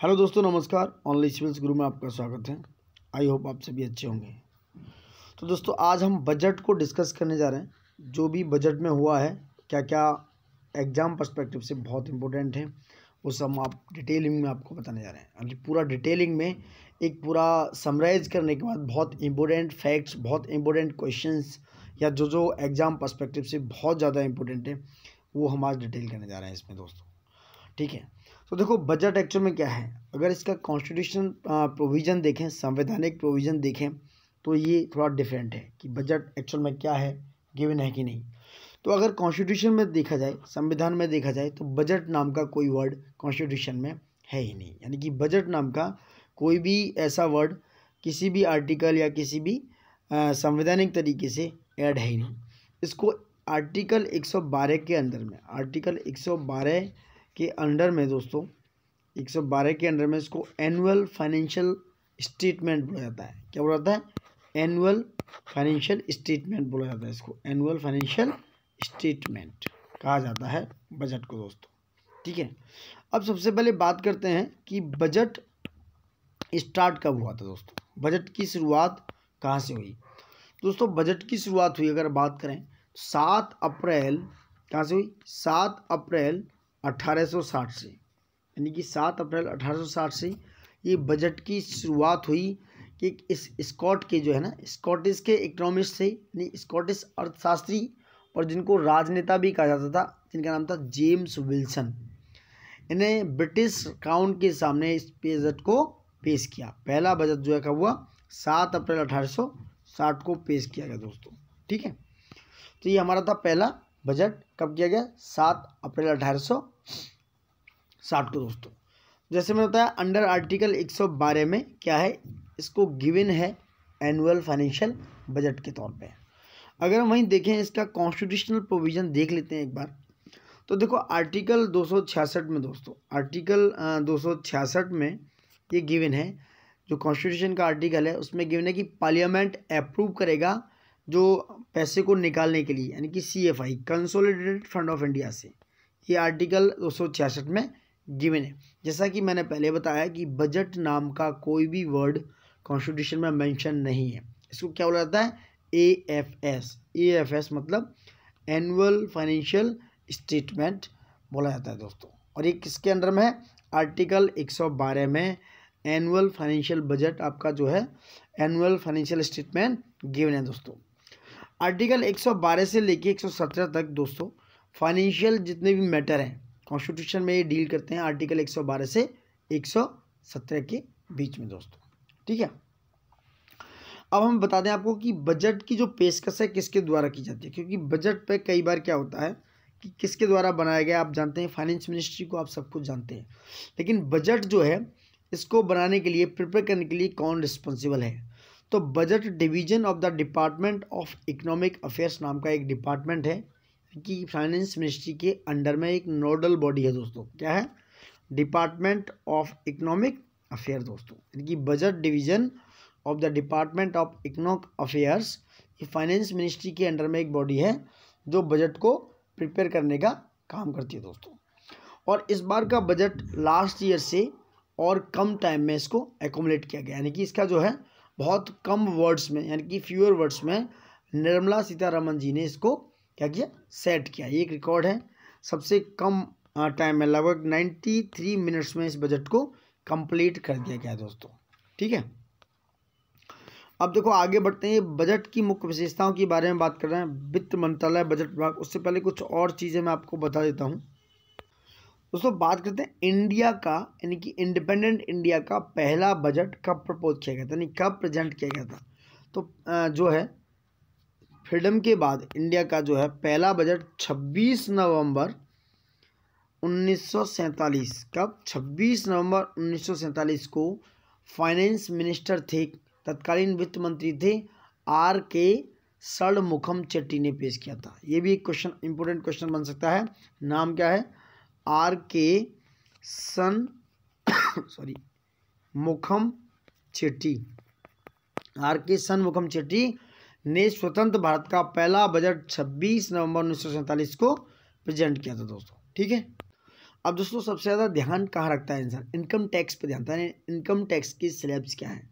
hello दोस्तों नमस्कार online civils गुरु में आपका स्वागत है आई होप आप सभी अच्छे होंगे तो दोस्तों आज हम बजट को डिस्कस करने जा रहे हैं जो भी बजट में हुआ है क्या क्या एग्ज़ाम पर्सपेक्टिव से बहुत इंपॉर्टेंट है वो सब आप डिटेलिंग में आपको बताने जा रहे हैं पूरा डिटेलिंग में एक पूरा समराइज करने के बाद बहुत इंपॉर्टेंट फैक्ट्स बहुत इंपॉर्टेंट क्वेश्चन या जो जो एग्ज़ाम पर्स्पेक्टिव से बहुत ज़्यादा इंपॉर्टेंट है वो हम आज डिटेल करने जा रहे हैं इसमें दोस्तों ठीक है तो देखो बजट एक्चुअल में क्या है अगर इसका कॉन्स्टिट्यूशन प्रोविज़न देखें संवैधानिक प्रोविज़न देखें तो ये थोड़ा डिफरेंट है कि बजट एक्चुअल में क्या है गिवन है कि नहीं तो अगर कॉन्स्टिट्यूशन में देखा जाए संविधान में देखा जाए तो बजट नाम का कोई वर्ड कॉन्स्टिट्यूशन में है ही नहीं यानी कि बजट नाम का कोई भी ऐसा वर्ड किसी भी आर्टिकल या किसी भी संवैधानिक तरीके से ऐड है ही नहीं इसको आर्टिकल 112 के अंदर में आर्टिकल 112 के अंडर में दोस्तों 112 के अंडर में इसको एनुअल फाइनेंशियल स्टेटमेंट बोला जाता है क्या बोला जाता है एनुअल फाइनेंशियल स्टेटमेंट बोला जाता है इसको एनुअल फाइनेंशियल स्टेटमेंट कहा जाता है बजट को दोस्तों ठीक है अब सबसे पहले बात करते हैं कि बजट स्टार्ट कब हुआ था दोस्तों बजट की शुरुआत कहाँ से हुई दोस्तों बजट की शुरुआत हुई अगर बात करें सात अप्रैल कहाँ से हुई सात अप्रैल 1860 से यानी कि 7 अप्रैल 1860 से ये बजट की शुरुआत हुई कि इस स्कॉट के जो है ना स्कॉटिश के इकोनॉमिस्ट से यानी स्कॉटिश अर्थशास्त्री और जिनको राजनेता भी कहा जाता था जिनका नाम था जेम्स विल्सन इन्हें ब्रिटिश क्राउन के सामने इस बजट को पेश किया पहला बजट जो है कब हुआ सात अप्रैल अठारह साठ को पेश किया गया दोस्तों ठीक है तो ये हमारा था पहला बजट कब किया गया सात अप्रैल अठारह साठ को दोस्तों जैसे मैंने बताया अंडर आर्टिकल एक सौ बारह में क्या है इसको गिविन है एनुअल फाइनेंशियल बजट के तौर पे अगर हम वहीं देखें इसका कॉन्स्टिट्यूशनल प्रोविज़न देख लेते हैं एक बार तो देखो आर्टिकल दो सौ छियासठ में दोस्तों आर्टिकल दो सौ छियासठ में ये गिविन है जो कॉन्स्टिट्यूशन का आर्टिकल है उसमें गिवन है कि पार्लियामेंट अप्रूव करेगा जो पैसे को निकालने के लिए यानी कि C F I consolidated fund of India से ये आर्टिकल दो सौ छियासठ में गिवन है जैसा कि मैंने पहले बताया कि बजट नाम का कोई भी वर्ड कॉन्स्टिट्यूशन में मेंशन नहीं है इसको क्या बोला जाता है A F S A F S मतलब एनुअल फाइनेंशियल स्टेटमेंट बोला जाता है दोस्तों और ये किसके अंडर में है आर्टिकल एक सौ बारह में एनुअल फाइनेंशियल बजट आपका जो है एनुअल फाइनेंशियल स्टेटमेंट गिवन है दोस्तों आर्टिकल 112 से लेके 117 तक दोस्तों फाइनेंशियल जितने भी मैटर हैं कॉन्स्टिट्यूशन में ये डील करते हैं आर्टिकल 112 से 117 के बीच में दोस्तों ठीक है अब हम बता दें आपको कि बजट की जो पेशकश है किसके द्वारा की जाती है क्योंकि बजट पे कई बार क्या होता है कि किसके द्वारा बनाया गया आप जानते हैं फाइनेंस मिनिस्ट्री को आप सब कुछ जानते हैं लेकिन बजट जो है इसको बनाने के लिए प्रिपेयर करने के लिए कौन रिस्पॉन्सिबल है तो budget division of the department of economic affairs नाम का एक डिपार्टमेंट है कि फाइनेंस मिनिस्ट्री के अंडर में एक नोडल बॉडी है दोस्तों क्या है डिपार्टमेंट ऑफ इकोनॉमिक अफेयर दोस्तों यानी कि budget division of the department of economic affairs ये फाइनेंस मिनिस्ट्री के अंडर में एक बॉडी है जो बजट को प्रिपेयर करने का काम करती है दोस्तों और इस बार का बजट लास्ट ईयर से और कम टाइम में इसको एकोमलेट किया गया यानी कि इसका जो है बहुत कम वर्ड्स में यानी कि फ्यूअर वर्ड्स में निर्मला सीतारमन जी ने इसको क्या किया सेट किया ये एक रिकॉर्ड है सबसे कम टाइम में लगभग नाइन्टी थ्री मिनट्स में इस बजट को कंप्लीट कर दिया गया दोस्तों ठीक है अब देखो आगे बढ़ते हैं बजट की मुख्य विशेषताओं के बारे में बात कर रहे हैं वित्त मंत्रालय बजट विभाग उससे पहले कुछ और चीज़ें मैं आपको बता देता हूँ दोस्तों बात करते हैं इंडिया का यानी कि इंडिपेंडेंट इंडिया का पहला बजट कब प्रपोज किया गया था यानी कब प्रेजेंट किया गया था तो जो है फ्रीडम के बाद इंडिया का जो है पहला बजट 26 नवंबर 1947 कब 26 नवंबर 1947 को फाइनेंस मिनिस्टर थे तत्कालीन वित्त मंत्री थे आर के षणमुखम चेट्टी ने पेश किया था ये भी एक क्वेश्चन इंपॉर्टेंट क्वेश्चन बन सकता है नाम क्या है आर के सन सॉरी मुखम चेट्टी आर के सन मुखम चेट्टी ने स्वतंत्र भारत का पहला बजट 26 नवंबर उन्नीस को प्रेजेंट किया था दोस्तों ठीक है अब दोस्तों सबसे ज़्यादा ध्यान कहाँ रखता है इंसान इनकम टैक्स पर ध्यान था इनकम टैक्स की स्लैब्स क्या हैं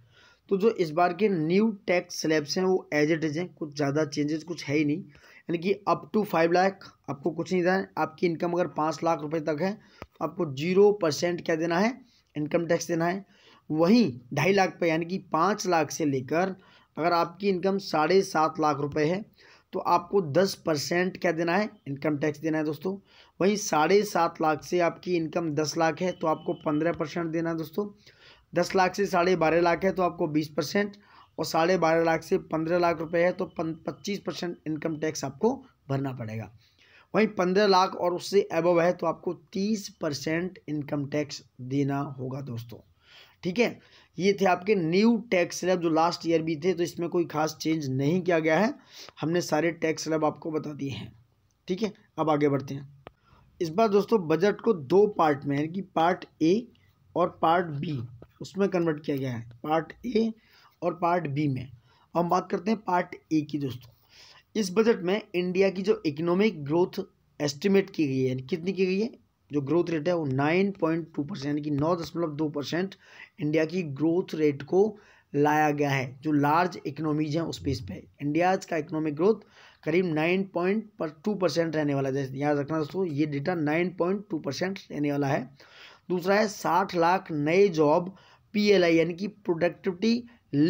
तो जो इस बार के न्यू टैक्स स्लैब्स हैं वो एज इट इज हैं कुछ ज़्यादा चेंजेस कुछ है ही नहीं यानी कि अप टू फाइव लाख आपको कुछ नहीं देना है आपकी इनकम अगर पाँच लाख रुपए तक है तो आपको जीरो परसेंट क्या देना है इनकम टैक्स देना है वहीं ढाई लाख पे यानी कि पाँच लाख से लेकर अगर आपकी इनकम साढ़े सात लाख रुपए है तो आपको दस परसेंट क्या देना है इनकम टैक्स देना है दोस्तों वहीं साढ़े सात लाख से आपकी इनकम दस लाख है तो आपको पंद्रह परसेंट देना है दोस्तों दस लाख से साढ़े बारह लाख है तो आपको बीस परसेंट और साढ़े बारह लाख से पंद्रह लाख रुपए है तो पच्चीस परसेंट इनकम टैक्स आपको भरना पड़ेगा वहीं पंद्रह लाख और उससे एबव है तो आपको तीस परसेंट इनकम टैक्स देना होगा दोस्तों ठीक है ये थे आपके न्यू टैक्स स्लैब जो लास्ट ईयर भी थे तो इसमें कोई खास चेंज नहीं किया गया है हमने सारे टैक्स स्लैब आपको बता दिए हैं ठीक है अब आगे बढ़ते हैं इस बार दोस्तों बजट को दो पार्ट में यानी कि पार्ट ए और पार्ट बी उसमें कन्वर्ट किया गया है पार्ट ए और पार्ट बी में हम बात करते हैं पार्ट ए की दोस्तों इस बजट में इंडिया की जो इकोनॉमिक ग्रोथ एस्टिमेट की गई है कितनी की गई है जो ग्रोथ रेट है वो नाइन पॉइंट टू परसेंट यानी कि नौ दशमलव दो परसेंट इंडिया की ग्रोथ रेट को लाया गया है जो लार्ज इकोनॉमीज हैं उस पेस पे इंडियाज का इकोनॉमिक ग्रोथ करीब नाइन पॉइंट पर टू परसेंट रहने वाला है याद रखना दोस्तों ये data nine point two percent रहने वाला है दूसरा है साठ लाख नए जॉब पी एल आई यानी कि प्रोडक्टिविटी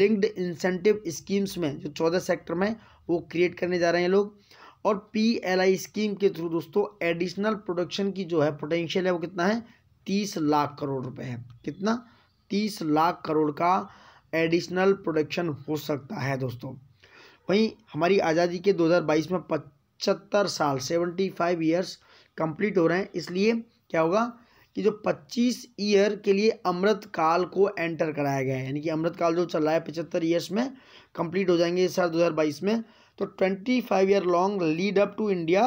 लिंक्ड इंसेंटिव स्कीम्स में जो चौदह सेक्टर में वो क्रिएट करने जा रहे हैं लोग और पी एल आई स्कीम के थ्रू दोस्तों एडिशनल प्रोडक्शन की जो है पोटेंशियल है वो कितना है तीस लाख करोड़ रुपए है कितना तीस लाख करोड़ का एडिशनल प्रोडक्शन हो सकता है दोस्तों वहीं हमारी आज़ादी के 2022 में पचहत्तर साल 75 ईयर्स कंप्लीट हो रहे हैं इसलिए क्या होगा कि जो 25 ईयर के लिए अमृत काल को एंटर कराया गया है यानी कि अमृत काल जो चल रहा है पचहत्तर ईयर्स में कंप्लीट हो जाएंगे इस साल 2022 में तो twenty five year long lead up to India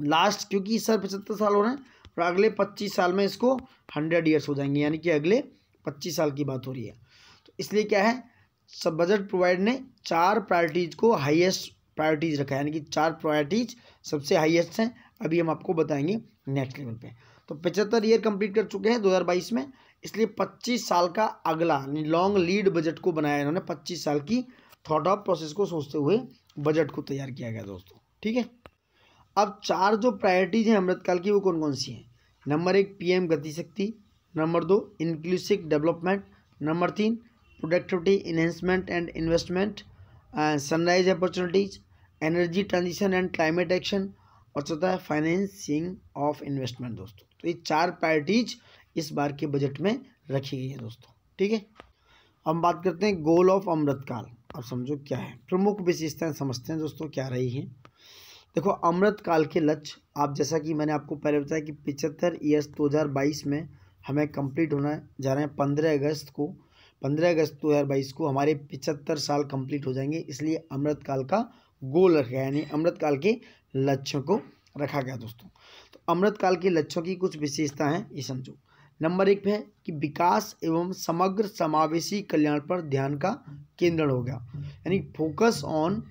last क्योंकि सर पचहत्तर साल हो रहे हैं और अगले पच्चीस साल में इसको हंड्रेड ईयर्स हो जाएंगे यानी कि अगले पच्चीस साल की बात हो रही है तो इसलिए क्या है सब बजट प्रोवाइड ने चार प्रायोरिटीज़ को हाईएस्ट प्रायोरिटीज़ रखा है यानी कि चार प्रायोरिटीज़ सबसे हाईएस्ट हैं अभी हम आपको बताएंगे नेक्स्ट लेवल पे तो पचहत्तर ईयर कंप्लीट कर चुके हैं 2022 में इसलिए 25 साल का अगला लॉन्ग लीड बजट को बनाया इन्होंने 25 साल की थॉट ऑफ प्रोसेस को सोचते हुए बजट को तैयार किया गया दोस्तों ठीक है अब चार जो प्रायोरिटीज़ हैं अमृतकाल की वो कौन कौन सी हैं नंबर एक पीएम गतिशक्ति नंबर दो इंक्लूसिव डेवलपमेंट नंबर तीन productivity enhancement and investment sunrise opportunities energy transition and climate action और चौथा है फाइनेंसिंग ऑफ इन्वेस्टमेंट दोस्तों तो ये चार प्रायोरिटीज इस बार के बजट में रखी गई है दोस्तों ठीक है हम बात करते हैं गोल ऑफ अमृतकाल अब समझो क्या है प्रमुख विशेषताएं समझते हैं दोस्तों क्या रही हैं देखो अमृतकाल के लक्ष्य आप जैसा कि मैंने आपको पहले बताया कि पिचहत्तर ईयर्स बाईस में हमें कंप्लीट होना जा रहे हैं पंद्रह अगस्त को पंद्रह अगस्त बाईस को हमारे पिचहत्तर साल कंप्लीट हो जाएंगे इसलिए अमृतकाल का गोल रखा गया यानी अमृतकाल के लक्ष्यों को रखा गया दोस्तों तो अमृतकाल के लक्ष्यों की कुछ विशेषता हैं ये समझो नंबर एक पे है कि विकास एवं समग्र समावेशी कल्याण पर ध्यान का केंद्रण हो गया यानी focus on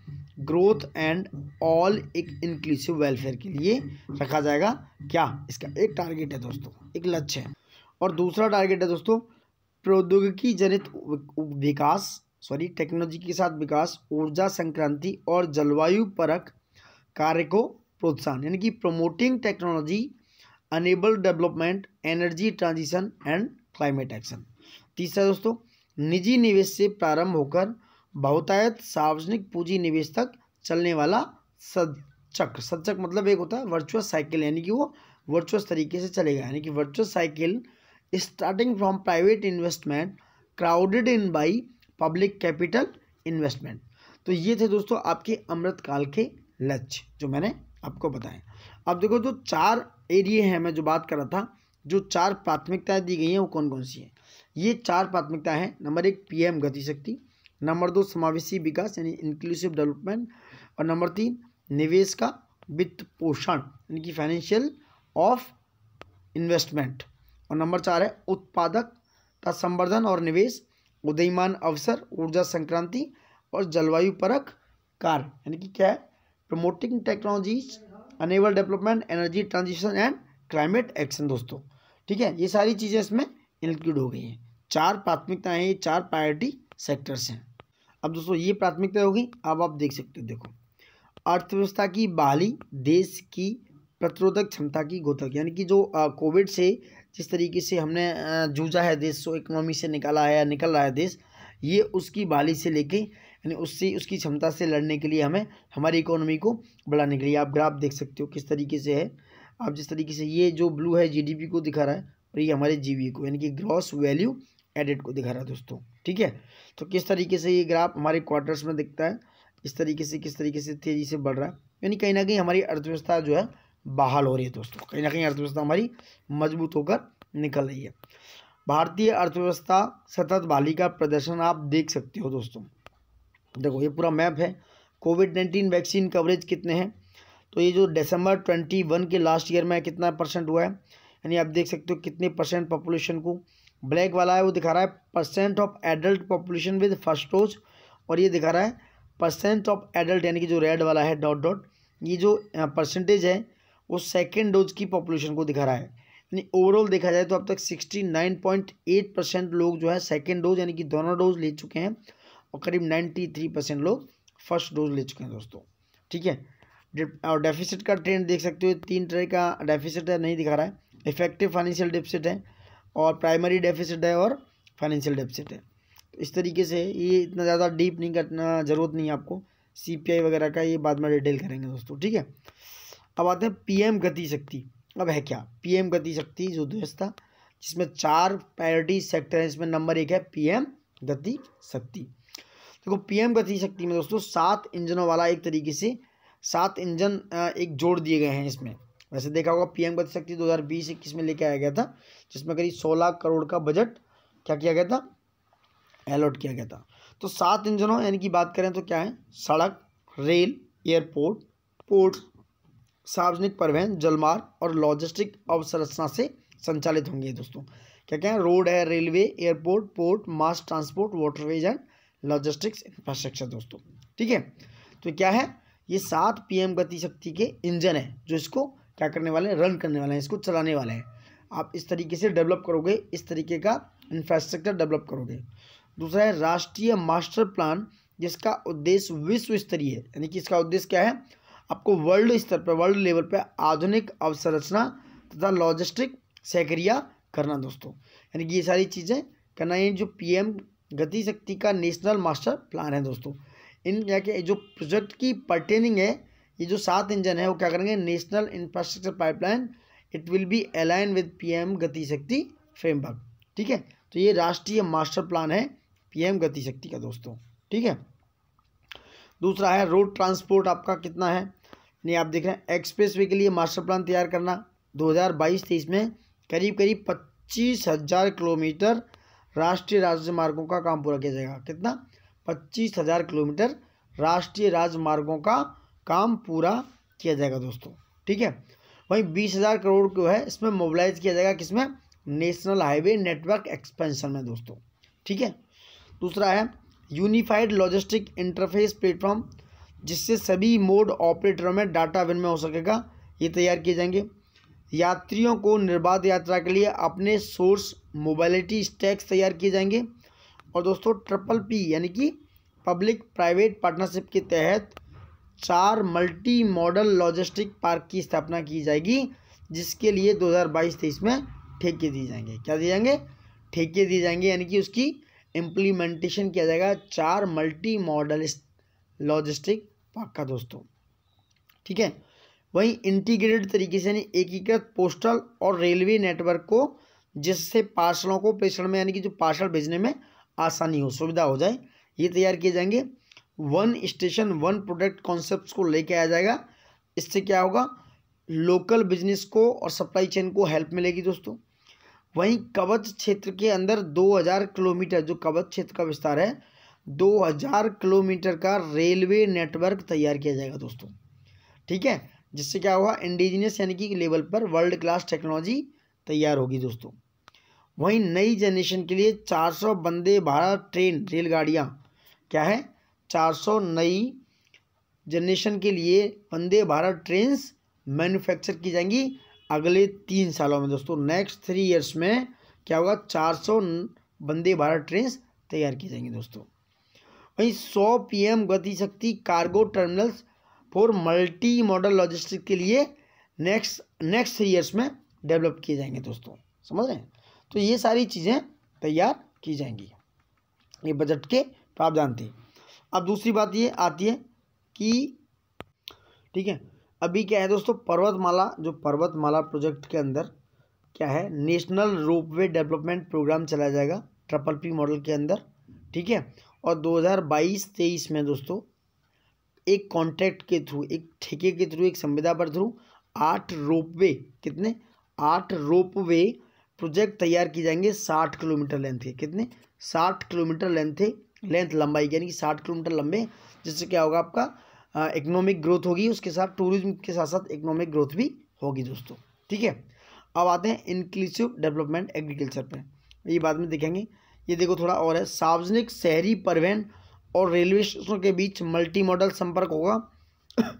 growth and all एक इंक्लूसिव वेलफेयर के लिए रखा जाएगा क्या इसका एक टारगेट है दोस्तों एक लक्ष्य है और दूसरा टारगेट है दोस्तों प्रौद्योगिकी जनित विकास सॉरी टेक्नोलॉजी के साथ विकास ऊर्जा संक्रांति और जलवायु परक कार्य को प्रोत्साहन यानी कि promoting technology enable development energy transition and climate action तीसरा दोस्तों निजी निवेश से प्रारंभ होकर बहुतायत सार्वजनिक पूंजी निवेश तक चलने वाला सदचक्र सदचक मतलब एक होता है वर्चुअल साइकिल यानी कि वो वर्चुअल तरीके से चलेगा यानी कि virtual cycle starting from private investment crowded in by public capital investment तो ये थे दोस्तों आपके अमृतकाल के लक्ष्य जो मैंने आपको बताए अब देखो जो चार एरिए हैं मैं जो बात कर रहा था जो चार प्राथमिकताएं दी गई हैं वो कौन कौन सी हैं ये चार प्राथमिकताएं हैं नंबर एक पीएम गतिशक्ति नंबर दो समावेशी विकास यानी इंक्लूसिव डेवलपमेंट और नंबर तीन निवेश का वित्त पोषण यानी कि फाइनेंशियल ऑफ इन्वेस्टमेंट और नंबर चार है उत्पादकता संवर्धन और निवेश उदयमान अवसर ऊर्जा संक्रांति और जलवायु परक कार्य यानी कि क्या है promoting technologies enable development energy transition and climate action दोस्तों ठीक है ये सारी चीज़ें इसमें इंक्लूड हो गई हैं चार प्राथमिकताएँ ये चार प्रायोरिटी सेक्टर्स हैं अब दोस्तों ये प्राथमिकता होगी अब आप देख सकते हो देखो अर्थव्यवस्था की बहाली देश की प्रतिरोधक क्षमता की गोतक यानी कि जो कोविड से जिस तरीके से हमने जूझा है देश को इकोनॉमी से निकाला है या निकल रहा है देश ये उसकी बहाली से लेके यानी उससे उसकी क्षमता से लड़ने के लिए हमें हमारी इकोनॉमी को बढ़ाने के लिए आप ग्राफ देख सकते हो किस तरीके से है आप जिस तरीके से ये जो ब्लू है जीडीपी को दिखा रहा है और ये हमारे जीवी को यानी कि ग्रॉस वैल्यू एडेड को दिखा रहा है दोस्तों ठीक है तो किस तरीके से ये ग्राफ हमारे क्वार्टर्स में दिखता है इस तरीके से किस तरीके से तेज़ी से बढ़ रहा है यानी कहीं ना कहीं हमारी अर्थव्यवस्था जो है बहाल हो रही है दोस्तों कहीं ना कहीं अर्थव्यवस्था हमारी मजबूत होकर निकल रही है भारतीय अर्थव्यवस्था सतत बहाली का प्रदर्शन आप देख सकते हो दोस्तों तो देखो ये पूरा मैप है कोविड नाइन्टीन वैक्सीन कवरेज कितने हैं तो ये जो दिसंबर ट्वेंटी वन के लास्ट ईयर में कितना परसेंट हुआ है यानी आप देख सकते हो कितने परसेंट पॉपुलेशन को ब्लैक वाला है वो दिखा रहा है percent of adult population with first dose और ये दिखा रहा है परसेंट ऑफ एडल्ट यानी कि जो रेड वाला है डॉट डॉट ये जो परसेंटेज है वो सेकेंड डोज की पॉपुलेशन को दिखा रहा है यानी ओवरऑल देखा जाए तो अब तक sixty nine point eight percent लोग जो है सेकेंड डोज यानी कि दोनों डोज ले चुके हैं और करीब नाइन्टी थ्री परसेंट लोग फर्स्ट डोज ले चुके हैं दोस्तों ठीक है और डेफिसिट का ट्रेंड देख सकते हो तीन तरह का डेफिसिट है नहीं दिखा रहा है इफेक्टिव फाइनेंशियल डेफिसिट है और प्राइमरी डेफिसिट है और फाइनेंशियल डेफिसिट है तो इस तरीके से ये इतना ज़्यादा डीप नहीं करना ज़रूरत नहीं है आपको सी वगैरह का ये बाद में डिटेल करेंगे दोस्तों ठीक है अब आते हैं पी एम गतिशक्ति अब है क्या पी एम गतिशक्ति जो देश जिसमें चार प्रायोरिटी सेक्टर हैं इसमें नंबर एक है पीएम गति शक्ति देखो तो पीएम गति शक्ति में दोस्तों सात इंजनों वाला एक तरीके से सात इंजन एक जोड़ दिए गए हैं इसमें वैसे देखा होगा पीएम गति शक्ति दो हज़ार बीस इक्कीस में लेके आया गया था जिसमें करीब सोलह करोड़ का बजट क्या किया गया था एलॉट किया गया था तो सात इंजनों यानी कि बात करें तो क्या है सड़क रेल एयरपोर्ट पोर्ट सार्वजनिक परिवहन जलमार्ग और लॉजिस्टिक अवसंरचना से संचालित होंगे दोस्तों क्या क्या है रोड है railway airport port mass transport waterways and logistics infrastructure दोस्तों ठीक है तो क्या है ये सात पी गति शक्ति के इंजन है जो इसको क्या करने वाले हैं रन करने वाले हैं इसको चलाने वाले हैं आप इस तरीके से डेवलप करोगे इस तरीके का इंफ्रास्ट्रक्चर डेवलप करोगे दूसरा है राष्ट्रीय मास्टर प्लान जिसका उद्देश्य विश्व स्तरीय है यानी कि इसका उद्देश्य क्या है आपको वर्ल्ड स्तर पर वर्ल्ड लेवल पर आधुनिक अवसंरचना तथा लॉजिस्टिक सहक्रिया करना दोस्तों यानी कि ये सारी चीज़ें करना ये जो पीएम गति शक्ति का नेशनल मास्टर प्लान है दोस्तों इन क्या कि जो प्रोजेक्ट की पर्टेनिंग है ये जो सात इंजन है वो क्या करेंगे national infrastructure pipeline it will be align with PM Gati Shakti framework ठीक है तो ये राष्ट्रीय मास्टर प्लान है पीएम गति शक्ति का दोस्तों ठीक है दूसरा है रोड ट्रांसपोर्ट आपका कितना है नहीं आप देख रहे हैं एक्सप्रेस वे के लिए मास्टर प्लान तैयार करना दो हज़ार में करीब करीब पच्चीस हज़ार किलोमीटर राष्ट्रीय राजमार्गों का काम पूरा किया जाएगा कितना पच्चीस हज़ार किलोमीटर राष्ट्रीय राजमार्गों का काम पूरा किया जाएगा दोस्तों ठीक है वहीं बीस हज़ार करोड़ जो है इसमें मोबिलाइज किया जाएगा किसमें नेशनल हाईवे नेटवर्क एक्सपेंशन में दोस्तों ठीक है दूसरा है यूनिफाइड लॉजिस्टिक इंटरफेस प्लेटफॉर्म जिससे सभी मोड ऑपरेटरों में डाटा विन में हो सकेगा ये तैयार किए जाएंगे यात्रियों को निर्बाध यात्रा के लिए अपने सोर्स मोबाइलिटी स्टैक्स तैयार किए जाएंगे और दोस्तों ट्रिपल पी यानी कि पब्लिक प्राइवेट पार्टनरशिप के तहत चार मल्टी मॉडल लॉजिस्टिक पार्क की स्थापना की जाएगी जिसके लिए 2022-23 में ठेके दिए जाएंगे क्या दिए जाएंगे ठेके दिए जाएंगे यानी कि उसकी इम्प्लीमेंटेशन किया जाएगा चार मल्टी मॉडल लॉजिस्टिक पार्क का दोस्तों ठीक है वहीं इंटीग्रेटेड तरीके से यानी एकीकृत पोस्टल और रेलवे नेटवर्क को जिससे पार्सलों को प्रेषण में यानी कि जो पार्सल भेजने में आसानी हो सुविधा हो जाए ये तैयार किए जाएंगे one station one product concept को लेके आया जाएगा इससे क्या होगा लोकल बिजनेस को और सप्लाई चेन को हेल्प मिलेगी दोस्तों वहीं कवच क्षेत्र के अंदर 2000 किलोमीटर जो कवच क्षेत्र का विस्तार है 2000 किलोमीटर का रेलवे नेटवर्क तैयार किया जाएगा दोस्तों ठीक है जिससे क्या होगा इंडिजिनियस यानी कि लेवल पर वर्ल्ड क्लास टेक्नोलॉजी तैयार होगी दोस्तों वहीं नई जनरेशन के लिए 400 वंदे भारत ट्रेन रेलगाड़ियाँ क्या है 400 नई जनरेशन के लिए वंदे भारत ट्रेन मैन्युफैक्चर की जाएंगी अगले तीन सालों में दोस्तों नेक्स्ट थ्री इयर्स में क्या होगा 400 वंदे भारत ट्रेन तैयार की जाएंगी दोस्तों वहीं 100 PM M Gatishakti cargo terminals for multi modal logistic के लिए नेक्स्ट नेक्स्ट थ्री ईयर्स में डेवलप किए जाएंगे दोस्तों समझ रहे हैं तो ये सारी चीज़ें तैयार की जाएंगी ये बजट के प्रावधान थे अब दूसरी बात ये आती है कि ठीक है अभी क्या है दोस्तों पर्वतमाला जो पर्वतमाला प्रोजेक्ट के अंदर क्या है नेशनल रोपवे डेवलपमेंट प्रोग्राम चलाया जाएगा ट्रिपल पी मॉडल के अंदर ठीक है और 2022-23 में दोस्तों एक कॉन्ट्रैक्ट के थ्रू एक ठेके के थ्रू एक संविदा पर थ्रू आठ रोपवे कितने आठ रोपवे प्रोजेक्ट तैयार किए जाएंगे साठ किलोमीटर लेंथ के कितने साठ किलोमीटर लेंथ लेंथ लंबाई यानी कि साठ किलोमीटर लंबे जिससे क्या होगा आपका इकोनॉमिक ग्रोथ होगी उसके साथ टूरिज्म के साथ साथ इकोनॉमिक ग्रोथ भी होगी दोस्तों ठीक है अब आते हैं इंक्लूसिव डेवलपमेंट एग्रीकल्चर पर ये बाद में देखेंगे ये देखो थोड़ा और है सार्वजनिक शहरी परिवहन और रेलवे स्टेशनों के बीच मल्टी मॉडल संपर्क होगा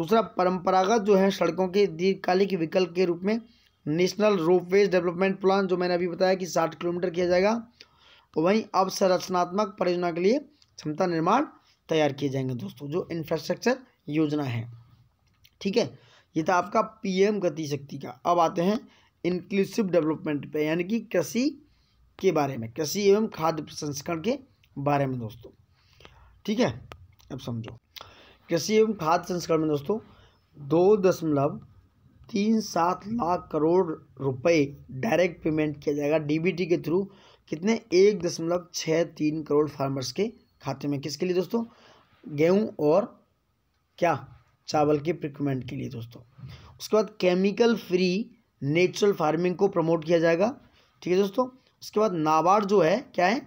दूसरा परंपरागत जो है सड़कों के दीर्घकालिक विकल्प के रूप में नेशनल रोपवेज डेवलपमेंट प्लान जो मैंने अभी बताया कि साठ किलोमीटर किया जाएगा तो वहीं वहीं संरचनात्मक परियोजना के लिए क्षमता निर्माण तैयार किए जाएंगे दोस्तों जो इंफ्रास्ट्रक्चर योजना है ठीक है ये था आपका पीएम गति शक्ति का अब आते हैं इंक्लूसिव डेवलपमेंट पे यानी कि कृषि के बारे में कृषि एवं खाद्य प्रसंस्करण के बारे में दोस्तों ठीक है अब समझो कृषि एवं खाद्य संस्करण में दोस्तों दो दशमलव तीन सात लाख करोड़ रुपए डायरेक्ट पेमेंट किया जाएगा डीबीटी के थ्रू कितने एक दशमलव छः तीन करोड़ फार्मर्स के खाते में किसके लिए दोस्तों गेहूं और क्या चावल के प्रिक्रमेंट के लिए दोस्तों उसके बाद केमिकल फ्री नेचुरल फार्मिंग को प्रमोट किया जाएगा ठीक है दोस्तों उसके बाद नाबार्ड जो है क्या है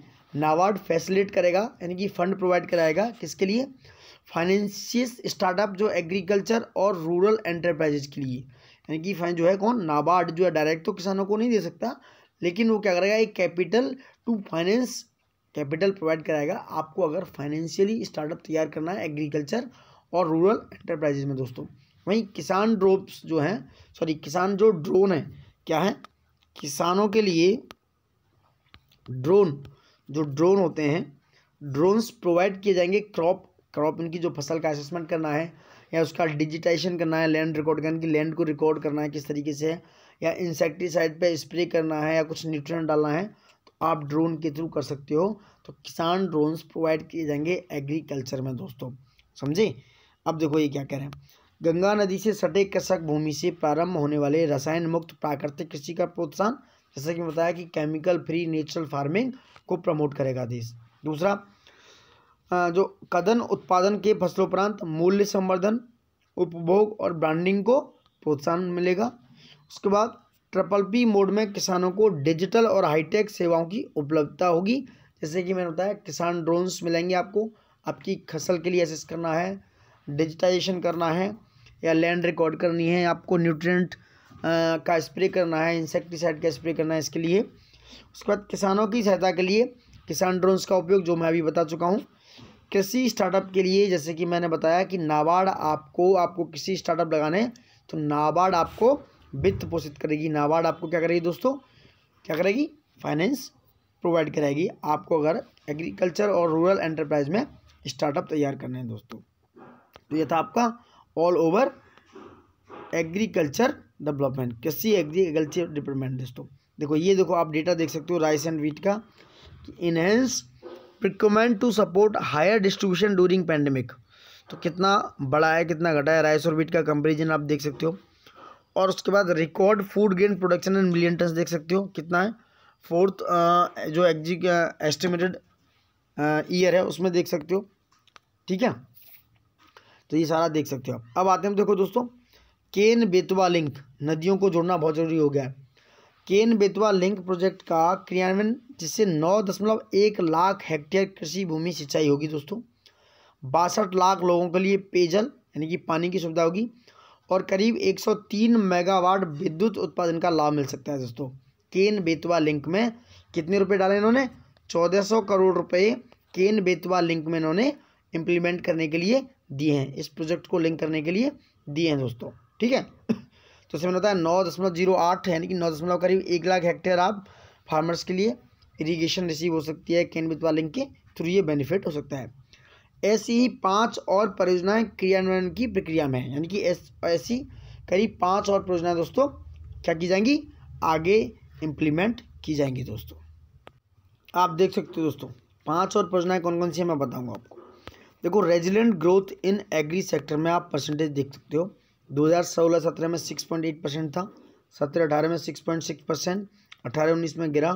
नाबार्ड फैसिलिट करेगा यानी कि फंड प्रोवाइड कराएगा किसके लिए फाइनेंशियस स्टार्टअप जो एग्रीकल्चर और रूरल एंटरप्राइजेज के लिए यानी कि फाइन जो है कौन नाबार्ड जो है डायरेक्ट तो किसानों को नहीं दे सकता लेकिन वो क्या करेगा एक capital to finance capital provide कराएगा आपको अगर फाइनेंशियली स्टार्टअप तैयार करना है एग्रीकल्चर और रूरल एंटरप्राइजेज में दोस्तों वहीं किसान ड्रोप्स जो हैं सॉरी किसान जो ड्रोन है क्या है किसानों के लिए ड्रोन जो ड्रोन होते हैं ड्रोन्स प्रोवाइड किए जाएंगे क्रॉप क्रॉप इनकी जो फसल का असेसमेंट करना है या उसका डिजिटाइजेशन करना है लैंड रिकॉर्ड करना कि लैंड को रिकॉर्ड करना है किस तरीके से या इंसेक्टिसाइड पे स्प्रे करना है या कुछ न्यूट्रन डालना है तो आप ड्रोन के थ्रू कर सकते हो तो किसान ड्रोन्स प्रोवाइड किए जाएंगे एग्रीकल्चर में दोस्तों समझे अब देखो ये क्या कह रहे हैं गंगा नदी से सटे कृषक भूमि से प्रारंभ होने वाले रसायन मुक्त प्राकृतिक कृषि का प्रोत्साहन जैसा कि बताया कि केमिकल फ्री नेचुरल फार्मिंग को प्रमोट करेगा देश दूसरा जो कदन उत्पादन के उपरांत मूल्य संवर्धन उपभोग और ब्रांडिंग को प्रोत्साहन मिलेगा उसके बाद ट्रिपल पी मोड में किसानों को डिजिटल और हाईटेक सेवाओं की उपलब्धता होगी जैसे कि मैंने बताया किसान ड्रोन्स मिलेंगे आपको आपकी फसल के लिए असेस करना है डिजिटाइजेशन करना है या लैंड रिकॉर्ड करनी है आपको न्यूट्रिएंट का स्प्रे करना है इंसेक्टिसाइड का स्प्रे करना है इसके लिए उसके बाद किसानों की सहायता के लिए किसान ड्रोन्स का उपयोग जो मैं अभी बता चुका हूँ कृषि स्टार्टअप के लिए जैसे कि मैंने बताया कि नाबार्ड आपको आपको किसी स्टार्टअप लगाने तो नाबार्ड आपको वित्त पोषित करेगी नाबार्ड आपको क्या करेगी दोस्तों क्या करेगी फाइनेंस प्रोवाइड कराएगी आपको अगर एग्रीकल्चर और रूरल एंटरप्राइज में स्टार्टअप तैयार करने हैं दोस्तों तो यह था आपका ऑल ओवर एग्रीकल्चर डेवलपमेंट कृषि एग्रीकल्चर डिपार्टमेंट दोस्तों देखो ये देखो आप डेटा देख सकते हो राइस एंड व्हीट का enhance procurement to support higher distribution during pandemic तो कितना बड़ा है कितना घटा है राइस और बीट का कंपेरिजन आप देख सकते हो और उसके बाद record food grain production in million tonne देख सकते हो कितना है फोर्थ जो एग्जी एस्टिमेटेड ईयर है उसमें देख सकते हो ठीक है तो ये सारा देख सकते हो अब आते हैं देखो दोस्तों केन बेतवा लिंक नदियों को जोड़ना बहुत ज़रूरी हो गया है केन बेतवा लिंक प्रोजेक्ट का क्रियान्वयन जिससे नौ दशमलव एक लाख हेक्टेयर कृषि भूमि सिंचाई होगी दोस्तों बासठ लाख लोगों के लिए पेयजल यानी कि पानी की सुविधा होगी और करीब 103 मेगावाट विद्युत उत्पादन का लाभ मिल सकता है दोस्तों केन बेतवा लिंक में कितने रुपए डाले इन्होंने 1400 करोड़ रुपए केन बेतवा लिंक में इन्होंने इम्प्लीमेंट करने के लिए दिए हैं इस प्रोजेक्ट को लिंक करने के लिए दिए हैं दोस्तों ठीक है तो इसमें होता है नौ दशमलव जीरो आठ यानी कि नौ दशमलव करीब एक लाख हेक्टेयर आप फार्मर्स के लिए इरीगेशन रिसीव हो सकती है केन वालिंग के थ्रू ये बेनिफिट हो सकता है ऐसी ही पाँच और परियोजनाएँ क्रियान्वयन की प्रक्रिया में है यानी कि ऐसी करीब पाँच और परियोजनाएँ दोस्तों क्या की जाएंगी आगे इम्प्लीमेंट की जाएंगी दोस्तों आप देख सकते हो दोस्तों पांच और परियोजनाएं कौन कौन सी है मैं बताऊंगा आपको देखो resilient growth in agri sector में आप परसेंटेज देख सकते हो 2016 सत्रह में 6.8 परसेंट था सत्रह अठारह में 6.6 परसेंट अठारह उन्नीस में गिरा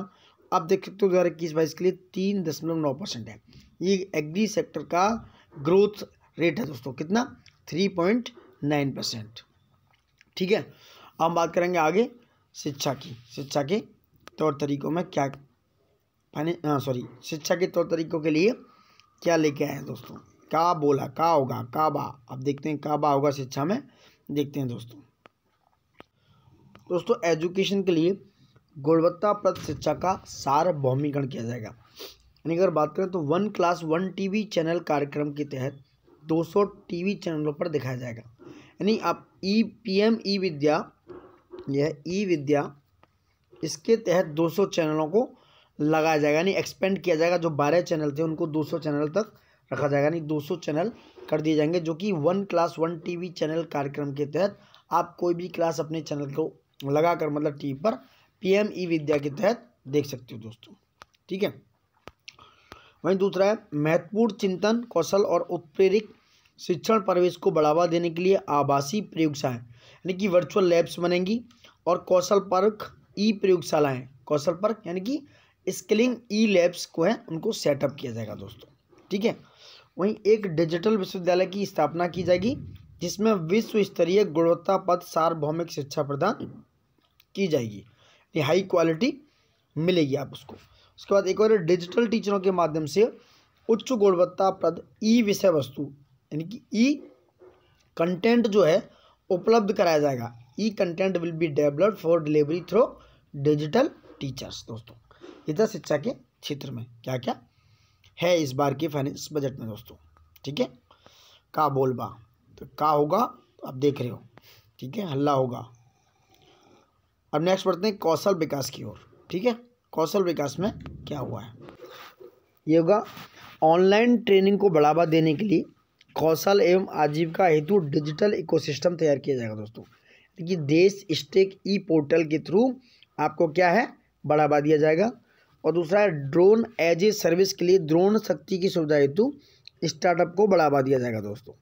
अब देख सकते हो दो हज़ार इक्कीस बाईस के लिए तीन दशमलव नौ परसेंट है ये एग्री सेक्टर का ग्रोथ रेट है दोस्तों कितना थ्री पॉइंट नाइन परसेंट ठीक है हम बात करेंगे आगे शिक्षा की शिक्षा के तौर तरीकों में क्या सॉरी शिक्षा के तौर तरीकों के लिए क्या लेके आए हैं दोस्तों का बोला का होगा का बा अब देखते हैं का बा होगा शिक्षा में देखते हैं दोस्तों दोस्तों एजुकेशन के लिए गुणवत्ताप्रद शिक्षा का सार्वभौमीकरण किया जाएगा यानी अगर बात करें तो one class one TV channel कार्यक्रम के तहत 200 टीवी चैनलों पर दिखाया जाएगा यानी आप ई पी एम ई विद्या यह ई e विद्या इसके तहत 200 चैनलों को लगाया जाएगा यानी एक्सपेंड किया जाएगा जो बारह चैनल थे उनको 200 चैनल तक रखा जाएगा यानी 200 चैनल कर दिए जाएंगे जो कि one class one TV channel कार्यक्रम के तहत आप कोई भी क्लास अपने चैनल को लगाकर मतलब टीवी पर पीएम ई विद्या के तहत देख सकते हो दोस्तों ठीक है वहीं दूसरा है महत्वपूर्ण चिंतन कौशल और उत्प्रेरित शिक्षण परिवेश को बढ़ावा देने के लिए आभासी प्रयोगशालाएँ यानी कि वर्चुअल लैब्स बनेंगी और कौशल पर्क ई प्रयोगशालाएँ कौशल पर्क यानी कि स्किलिंग ई लैब्स को है उनको सेटअप किया जाएगा दोस्तों ठीक है वहीं एक डिजिटल विश्वविद्यालय की स्थापना की जाएगी जिसमें विश्व स्तरीय गुणवत्ता पद सार्वभौमिक शिक्षा प्रदान की जाएगी हाई क्वालिटी मिलेगी आप उसको उसके बाद एक और डिजिटल टीचरों के माध्यम से उच्च गुणवत्ता प्रद ई विषय वस्तु यानी कि ई कंटेंट जो है उपलब्ध कराया जाएगा e content will be developed for delivery through digital teachers दोस्तों इधर शिक्षा के क्षेत्र में क्या क्या है इस बार के फाइनेंस बजट में दोस्तों ठीक है का बोलबा तो का होगा आप देख रहे हो ठीक है हल्ला होगा अब नेक्स्ट पढ़ते हैं कौशल विकास की ओर ठीक है कौशल विकास में क्या हुआ है ये होगा ऑनलाइन ट्रेनिंग को बढ़ावा देने के लिए कौशल एवं आजीविका हेतु डिजिटल इकोसिस्टम तैयार किया जाएगा दोस्तों देखिए देश स्टेक ई पोर्टल के थ्रू आपको क्या है बढ़ावा दिया जाएगा और दूसरा ड्रोन एज ए सर्विस के लिए ड्रोन शक्ति की सुविधा हेतु स्टार्टअप को बढ़ावा दिया जाएगा दोस्तों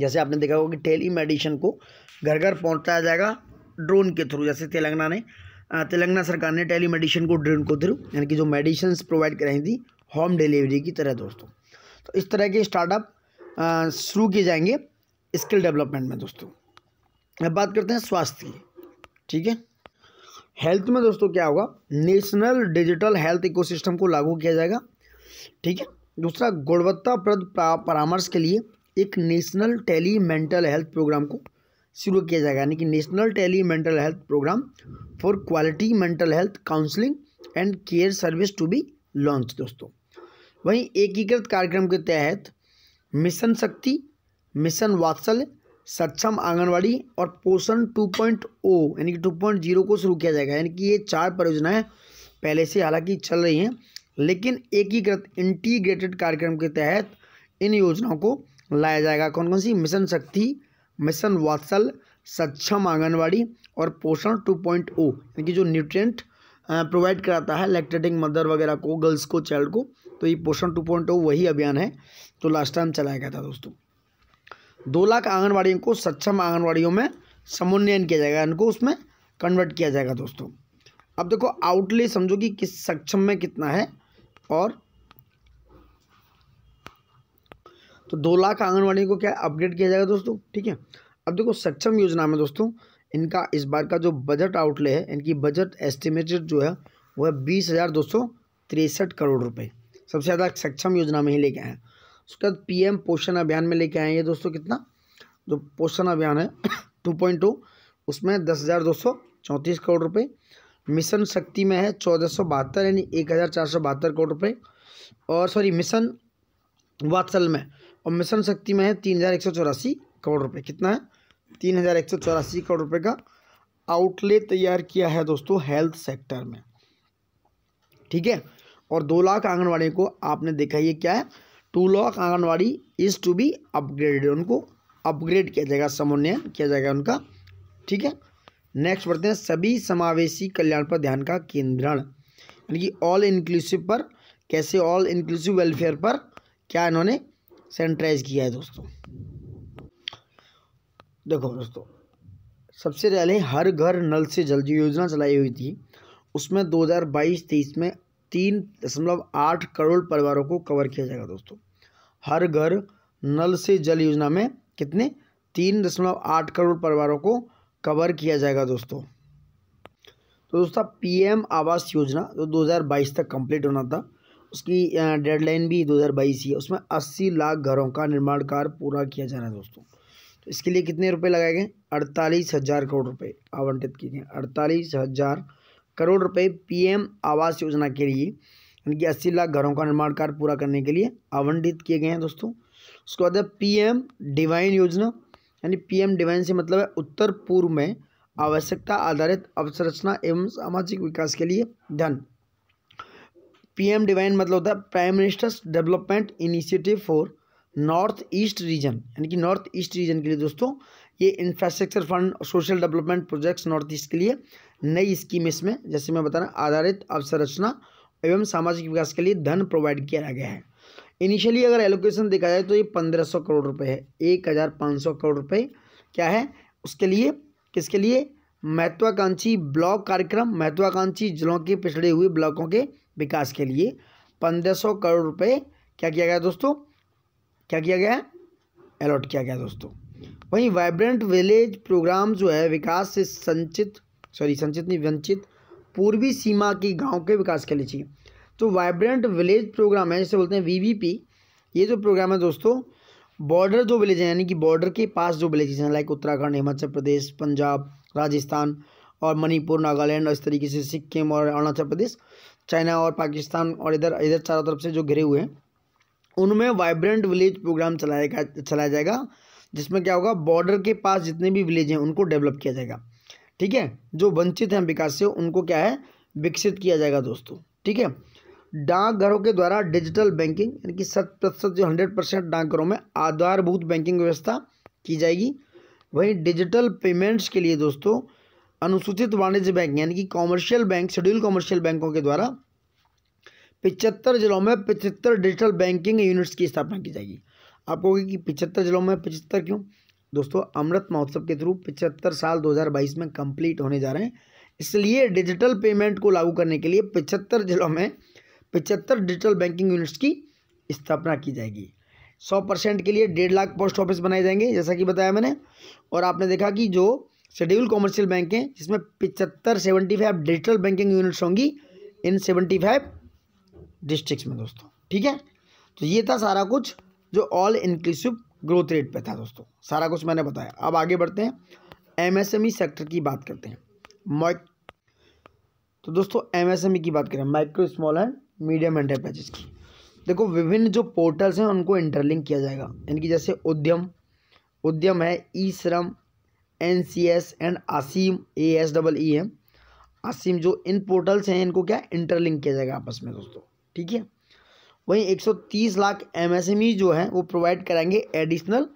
जैसे आपने देखा होगा कि टेली मेडिशन को घर घर पहुंचाया जाएगा ड्रोन के थ्रू जैसे तेलंगाना ने तेलंगाना सरकार ने टेली मेडिसिन को ड्रोन को थ्रू यानी कि जो मेडिसिन प्रोवाइड कराई थी होम डिलीवरी की तरह दोस्तों तो इस तरह के स्टार्टअप शुरू किए जाएंगे स्किल डेवलपमेंट में दोस्तों अब बात करते हैं स्वास्थ्य की ठीक है हेल्थ में दोस्तों क्या होगा नेशनल डिजिटल हेल्थ इकोसिस्टम को लागू किया जाएगा ठीक है दूसरा गुणवत्ताप्रद परामर्श के लिए एक national tele mental health programme को शुरू किया जाएगा यानी कि national tele mental health programme for quality mental health counselling and care service to be launch दोस्तों वहीं एकीकृत कार्यक्रम के तहत मिशन शक्ति मिशन वात्सल्य सक्षम आंगनवाड़ी और पोषण 2.0 यानी कि 2.0 को शुरू किया जाएगा यानी कि ये चार परियोजनाएं पहले से हालांकि चल रही हैं लेकिन एकीकृत इंटीग्रेटेड कार्यक्रम के तहत इन योजनाओं को लाया जाएगा कौन कौन सी मिशन शक्ति मिशन वात्सल सक्षम आंगनवाड़ी और पोषण 2.0 यानी कि जो न्यूट्रेंट प्रोवाइड कराता है लैक्टेटिंग मदर वगैरह को गर्ल्स को चाइल्ड को तो ये पोषण ओ वही अभियान है तो लास्ट टाइम चलाया गया था दोस्तों दो लाख आंगनबाड़ियों को सक्षम आंगनवाड़ियों में समुन्नयन किया जाएगा इनको उसमें कन्वर्ट किया जाएगा दोस्तों अब देखो आउटले समझो कि किस सक्षम में कितना है और तो दो लाख आंगनबाड़ी को क्या अपग्रेड किया जाएगा दोस्तों ठीक है अब देखो सक्षम योजना में दोस्तों इनका इस बार का जो बजट आउटले है इनकी बजट एस्टिमेटेड जो है वह बीस हज़ार दो सौ तिरसठ करोड़ रुपए सबसे ज़्यादा सक्षम योजना में ही लेके आए हैं उसके बाद पी पोषण अभियान में लेके आए हैं ये दोस्तों कितना जो पोषण अभियान है टू पॉइंट टू उसमें दस हज़ार दो सौ चौंतीस करोड़ रुपए मिशन शक्ति में है चौदह सौ बहत्तर यानी एक हज़ार चार सौ बहत्तर करोड़ रुपए और सॉरी मिशन वात्सल में और मिशन शक्ति में है तीन हज़ार एक सौ चौरासी करोड़ रुपए कितना है तीन हज़ार एक सौ चौरासी करोड़ रुपए का आउटले तैयार किया है दोस्तों हेल्थ सेक्टर में ठीक है और दो लाख आंगनबाड़ी को आपने देखा ये क्या है two lakh anganwadi is to be upgraded उनको अपग्रेड किया जाएगा समन्वयन किया जाएगा उनका ठीक है नेक्स्ट बढ़ते हैं सभी समावेशी कल्याण पर ध्यान का केंद्रण यानी कि ऑल इंक्लूसिव पर कैसे ऑल इंक्लूसिव वेलफेयर पर क्या इन्होंने सेंट्राइज किया है दोस्तों देखो दोस्तों सबसे पहले हर घर नल से जल जो योजना चलाई हुई थी उसमें 2022-23 में तीन दशमलव आठ करोड़ परिवारों को कवर किया जाएगा दोस्तों हर घर नल से जल योजना में कितने तीन दशमलव आठ करोड़ परिवारों को कवर किया जाएगा दोस्तों तो दोस्तों पीएम आवास योजना जो 2022 तक कंप्लीट होना था उसकी डेडलाइन भी 2022 ही है उसमें 80 लाख घरों का निर्माण कार्य पूरा किया जाना है दोस्तों तो इसके लिए कितने रुपए लगाए गए अड़तालीस हज़ार करोड़ रुपए आवंटित किए गए अड़तालीस हज़ार करोड़ रुपये पी आवास योजना के लिए कि अस्सी लाख घरों का निर्माण कार्य पूरा करने के लिए आवंटित किए गए हैं दोस्तों उसके बाद है एम डिवाइन योजना यानी पी एम डिवाइन से मतलब है उत्तर पूर्व में आवश्यकता आधारित अवसंरचना एवं सामाजिक विकास के लिए धन पीएम डिवाइन मतलब होता है prime minister's development initiative for north east region यानी कि नॉर्थ ईस्ट रीजन के लिए दोस्तों ये infrastructure fund social development projects north east के लिए नई स्कीम इसमें जैसे मैं बता रहा आधारित अवसंरचना एवं सामाजिक विकास के लिए धन प्रोवाइड किया गया है इनिशियली अगर एलोकेशन देखा जाए तो ये पंद्रह सौ करोड़ रुपए है एक हज़ार पाँच सौ करोड़ रुपए क्या है उसके लिए किसके लिए महत्वाकांक्षी ब्लॉक कार्यक्रम महत्वाकांक्षी जिलों के पिछड़े हुए ब्लॉकों के विकास के लिए पंद्रह सौ करोड़ रुपए क्या किया गया दोस्तों क्या किया गया अलॉट किया गया दोस्तों वहीं वाइब्रेंट विलेज प्रोग्राम जो है विकास से संचित सॉरी संचित नहीं वंचित पूर्वी सीमा की गाँव के विकास के लिए चाहिए तो वाइब्रेंट विलेज प्रोग्राम है जैसे बोलते हैं वी ये जो प्रोग्राम है दोस्तों बॉर्डर जो विलेज हैं यानी कि बॉर्डर के पास जो विलेजेस हैं लाइक उत्तराखंड हिमाचल प्रदेश पंजाब राजस्थान और मणिपुर नागालैंड और इस तरीके से सिक्किम और अरुणाचल प्रदेश चाइना और पाकिस्तान और इधर इधर चारों तरफ से जो घिरे हुए हैं उनमें वाइब्रेंट विलेज प्रोग्राम चलाएगा चलाया जाएगा जिसमें क्या होगा बॉर्डर के पास जितने भी विलेज हैं उनको डेवलप किया जाएगा ठीक है जो वंचित हैं विकास से उनको क्या है विकसित किया जाएगा दोस्तों ठीक है डाकघरों के द्वारा डिजिटल बैंकिंग यानी कि शत प्रतिशत जो हंड्रेड परसेंट डाकघरों में आधारभूत बैंकिंग व्यवस्था की जाएगी वहीं डिजिटल पेमेंट्स के लिए दोस्तों अनुसूचित वाणिज्य बैंक यानी कि कॉमर्शियल बैंक शेड्यूल कॉमर्शियल बैंकों के द्वारा पिचहत्तर जिलों में पिचहत्तर डिजिटल बैंकिंग यूनिट्स की स्थापना की जाएगी आपको कि पिचहत्तर जिलों में पिचहत्तर क्यों दोस्तों अमृत महोत्सव के थ्रू पिछहत्तर साल 2022 में कंप्लीट होने जा रहे हैं इसलिए डिजिटल पेमेंट को लागू करने के लिए पिछहत्तर जिलों में पिछहत्तर डिजिटल बैंकिंग यूनिट्स की स्थापना की जाएगी सौ परसेंट के लिए डेढ़ लाख पोस्ट ऑफिस बनाए जाएंगे जैसा कि बताया मैंने और आपने देखा कि जो शेड्यूल कॉमर्शियल बैंक हैं जिसमें पिचहत्तर seventy five digital banking units होंगी इन सेवेंटी फाइव डिस्ट्रिक्स में दोस्तों ठीक है तो ये था सारा कुछ जो ऑल इंक्लूसिव ग्रोथ रेट पे था दोस्तों सारा कुछ मैंने बताया अब आगे बढ़ते हैं एमएसएमई सेक्टर e की बात करते हैं माइक तो दोस्तों एमएसएमई e की बात करें micro small and medium enterprises की देखो विभिन्न जो पोर्टल्स हैं उनको इंटरलिंक किया जाएगा इनकी जैसे उद्यम उद्यम है e Shram N C S and Aseem A S double E M Aseem जो इन पोर्टल्स हैं इनको क्या इंटरलिंक किया जाएगा आपस में दोस्तों ठीक है वहीं 130 लाख एमएसएमई e जो हैं वो प्रोवाइड कराएंगे एडिशनल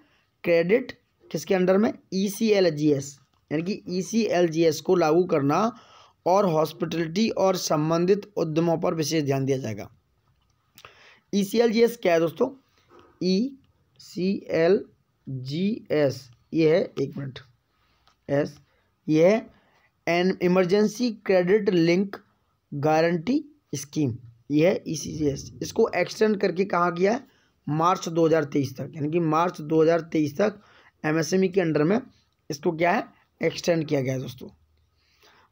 क्रेडिट किसके अंडर में ई सी एल जी एस यानी कि ई सी एल जी एस को लागू करना और हॉस्पिटलिटी और संबंधित उद्यमों पर विशेष ध्यान दिया जाएगा ई सी एल जी एस क्या है दोस्तों ई सी एल जी एस ये है एक मिनट एस ये है an emergency credit link guarantee scheme यह ई इसको एक्सटेंड करके कहा गया है मार्च 2023 तक यानी कि मार्च 2023 तक एमएसएमई e के अंडर में इसको क्या है एक्सटेंड किया गया है दोस्तों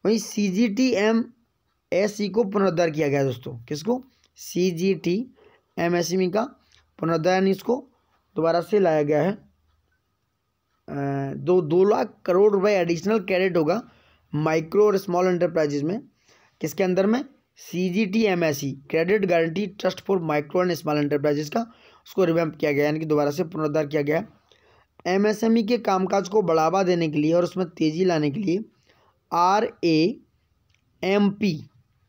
वहीं C G T M S E को पुनरुद्धार किया गया है दोस्तों किसको C G T M S M E का पुनरुद्धार यानी इसको दोबारा से लाया गया है दो दो लाख करोड़ रुपए एडिशनल क्रेडिट होगा माइक्रो और स्मॉल एंटरप्राइजेज में किसके अंदर में C G T M S E credit guarantee trust for micro and small enterprises का उसको रिवैम्प किया गया यानी कि दोबारा से पुनरुद्धार किया गया एमएसएमई e के कामकाज को बढ़ावा देने के लिए और उसमें तेजी लाने के लिए आर ए एम पी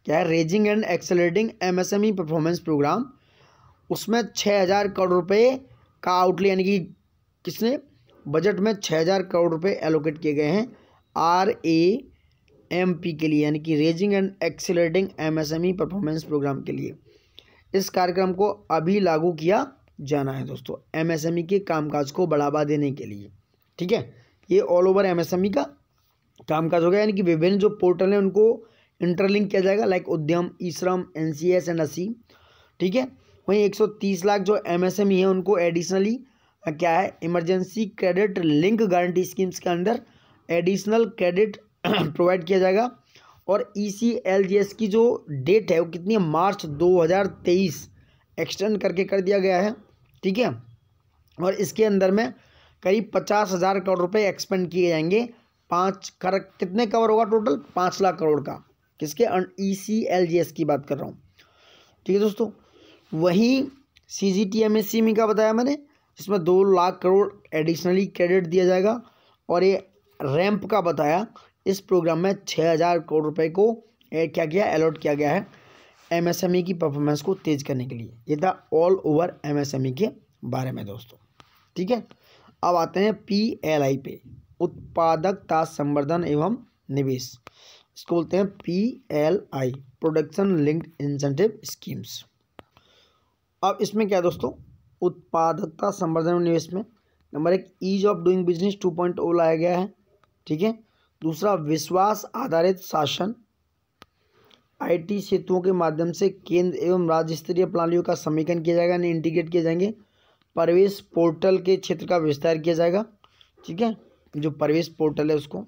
क्या है raising and accelerating MSME performance programme उसमें छः हज़ार करोड़ रुपए का आउटले यानी कि किसने बजट में छः हज़ार करोड़ रुपए एलोकेट किए गए हैं आर ए पी के लिए यानी कि raising and accelerating E performance programme के लिए इस कार्यक्रम को अभी लागू किया जाना है दोस्तों एमएसएमई e के कामकाज को बढ़ावा देने के लिए ठीक है ये ऑल ओवर एमएसएमई का कामकाज होगा यानी कि विभिन्न जो पोर्टल हैं उनको इंटरलिंक किया जाएगा लाइक उद्यम ई Shram N C S and असी ठीक है वहीं 130 लाख जो एमएसएमई e है उनको एडिशनली क्या है emergency credit link guarantee schemes के अंदर एडिशनल क्रेडिट प्रोवाइड किया जाएगा और ई सी एल जी एस की जो डेट है वो कितनी है मार्च दो हज़ार तेईस एक्सटेंड करके कर दिया गया है ठीक है और इसके अंदर में करीब पचास हज़ार करोड़ रुपए एक्सपेंड किए जाएंगे पाँच कर कितने कवर होगा टोटल पाँच लाख करोड़ का किसके ई सी एल जी एस की बात कर रहा हूँ ठीक है दोस्तों वहीं C G T M S C का बताया मैंने इसमें दो लाख करोड़ एडिशनली क्रेडिट दिया जाएगा और ये रैंप का बताया इस प्रोग्राम में छः हज़ार करोड़ रुपए को क्या किया गया अलॉट किया गया है एमएसएमई e की परफॉर्मेंस को तेज करने के लिए ये था ऑल ओवर एमएसएमई के बारे में दोस्तों ठीक है अब आते हैं पी एल आई पे उत्पादकता संवर्धन एवं निवेश इसको बोलते हैं P L I production linked incentive schemes अब इसमें क्या दोस्तों उत्पादकता संवर्धन एवं निवेश में नंबर एक ease of doing business two point O लाया गया है ठीक है दूसरा विश्वास आधारित शासन आईटी सेतुओं के माध्यम से केंद्र एवं राज्य स्तरीय प्रणालियों का समीकरण किया जाएगा यानी इंटीग्रेट किए जाएंगे प्रवेश पोर्टल के क्षेत्र का विस्तार किया जाएगा ठीक है जो प्रवेश पोर्टल है उसको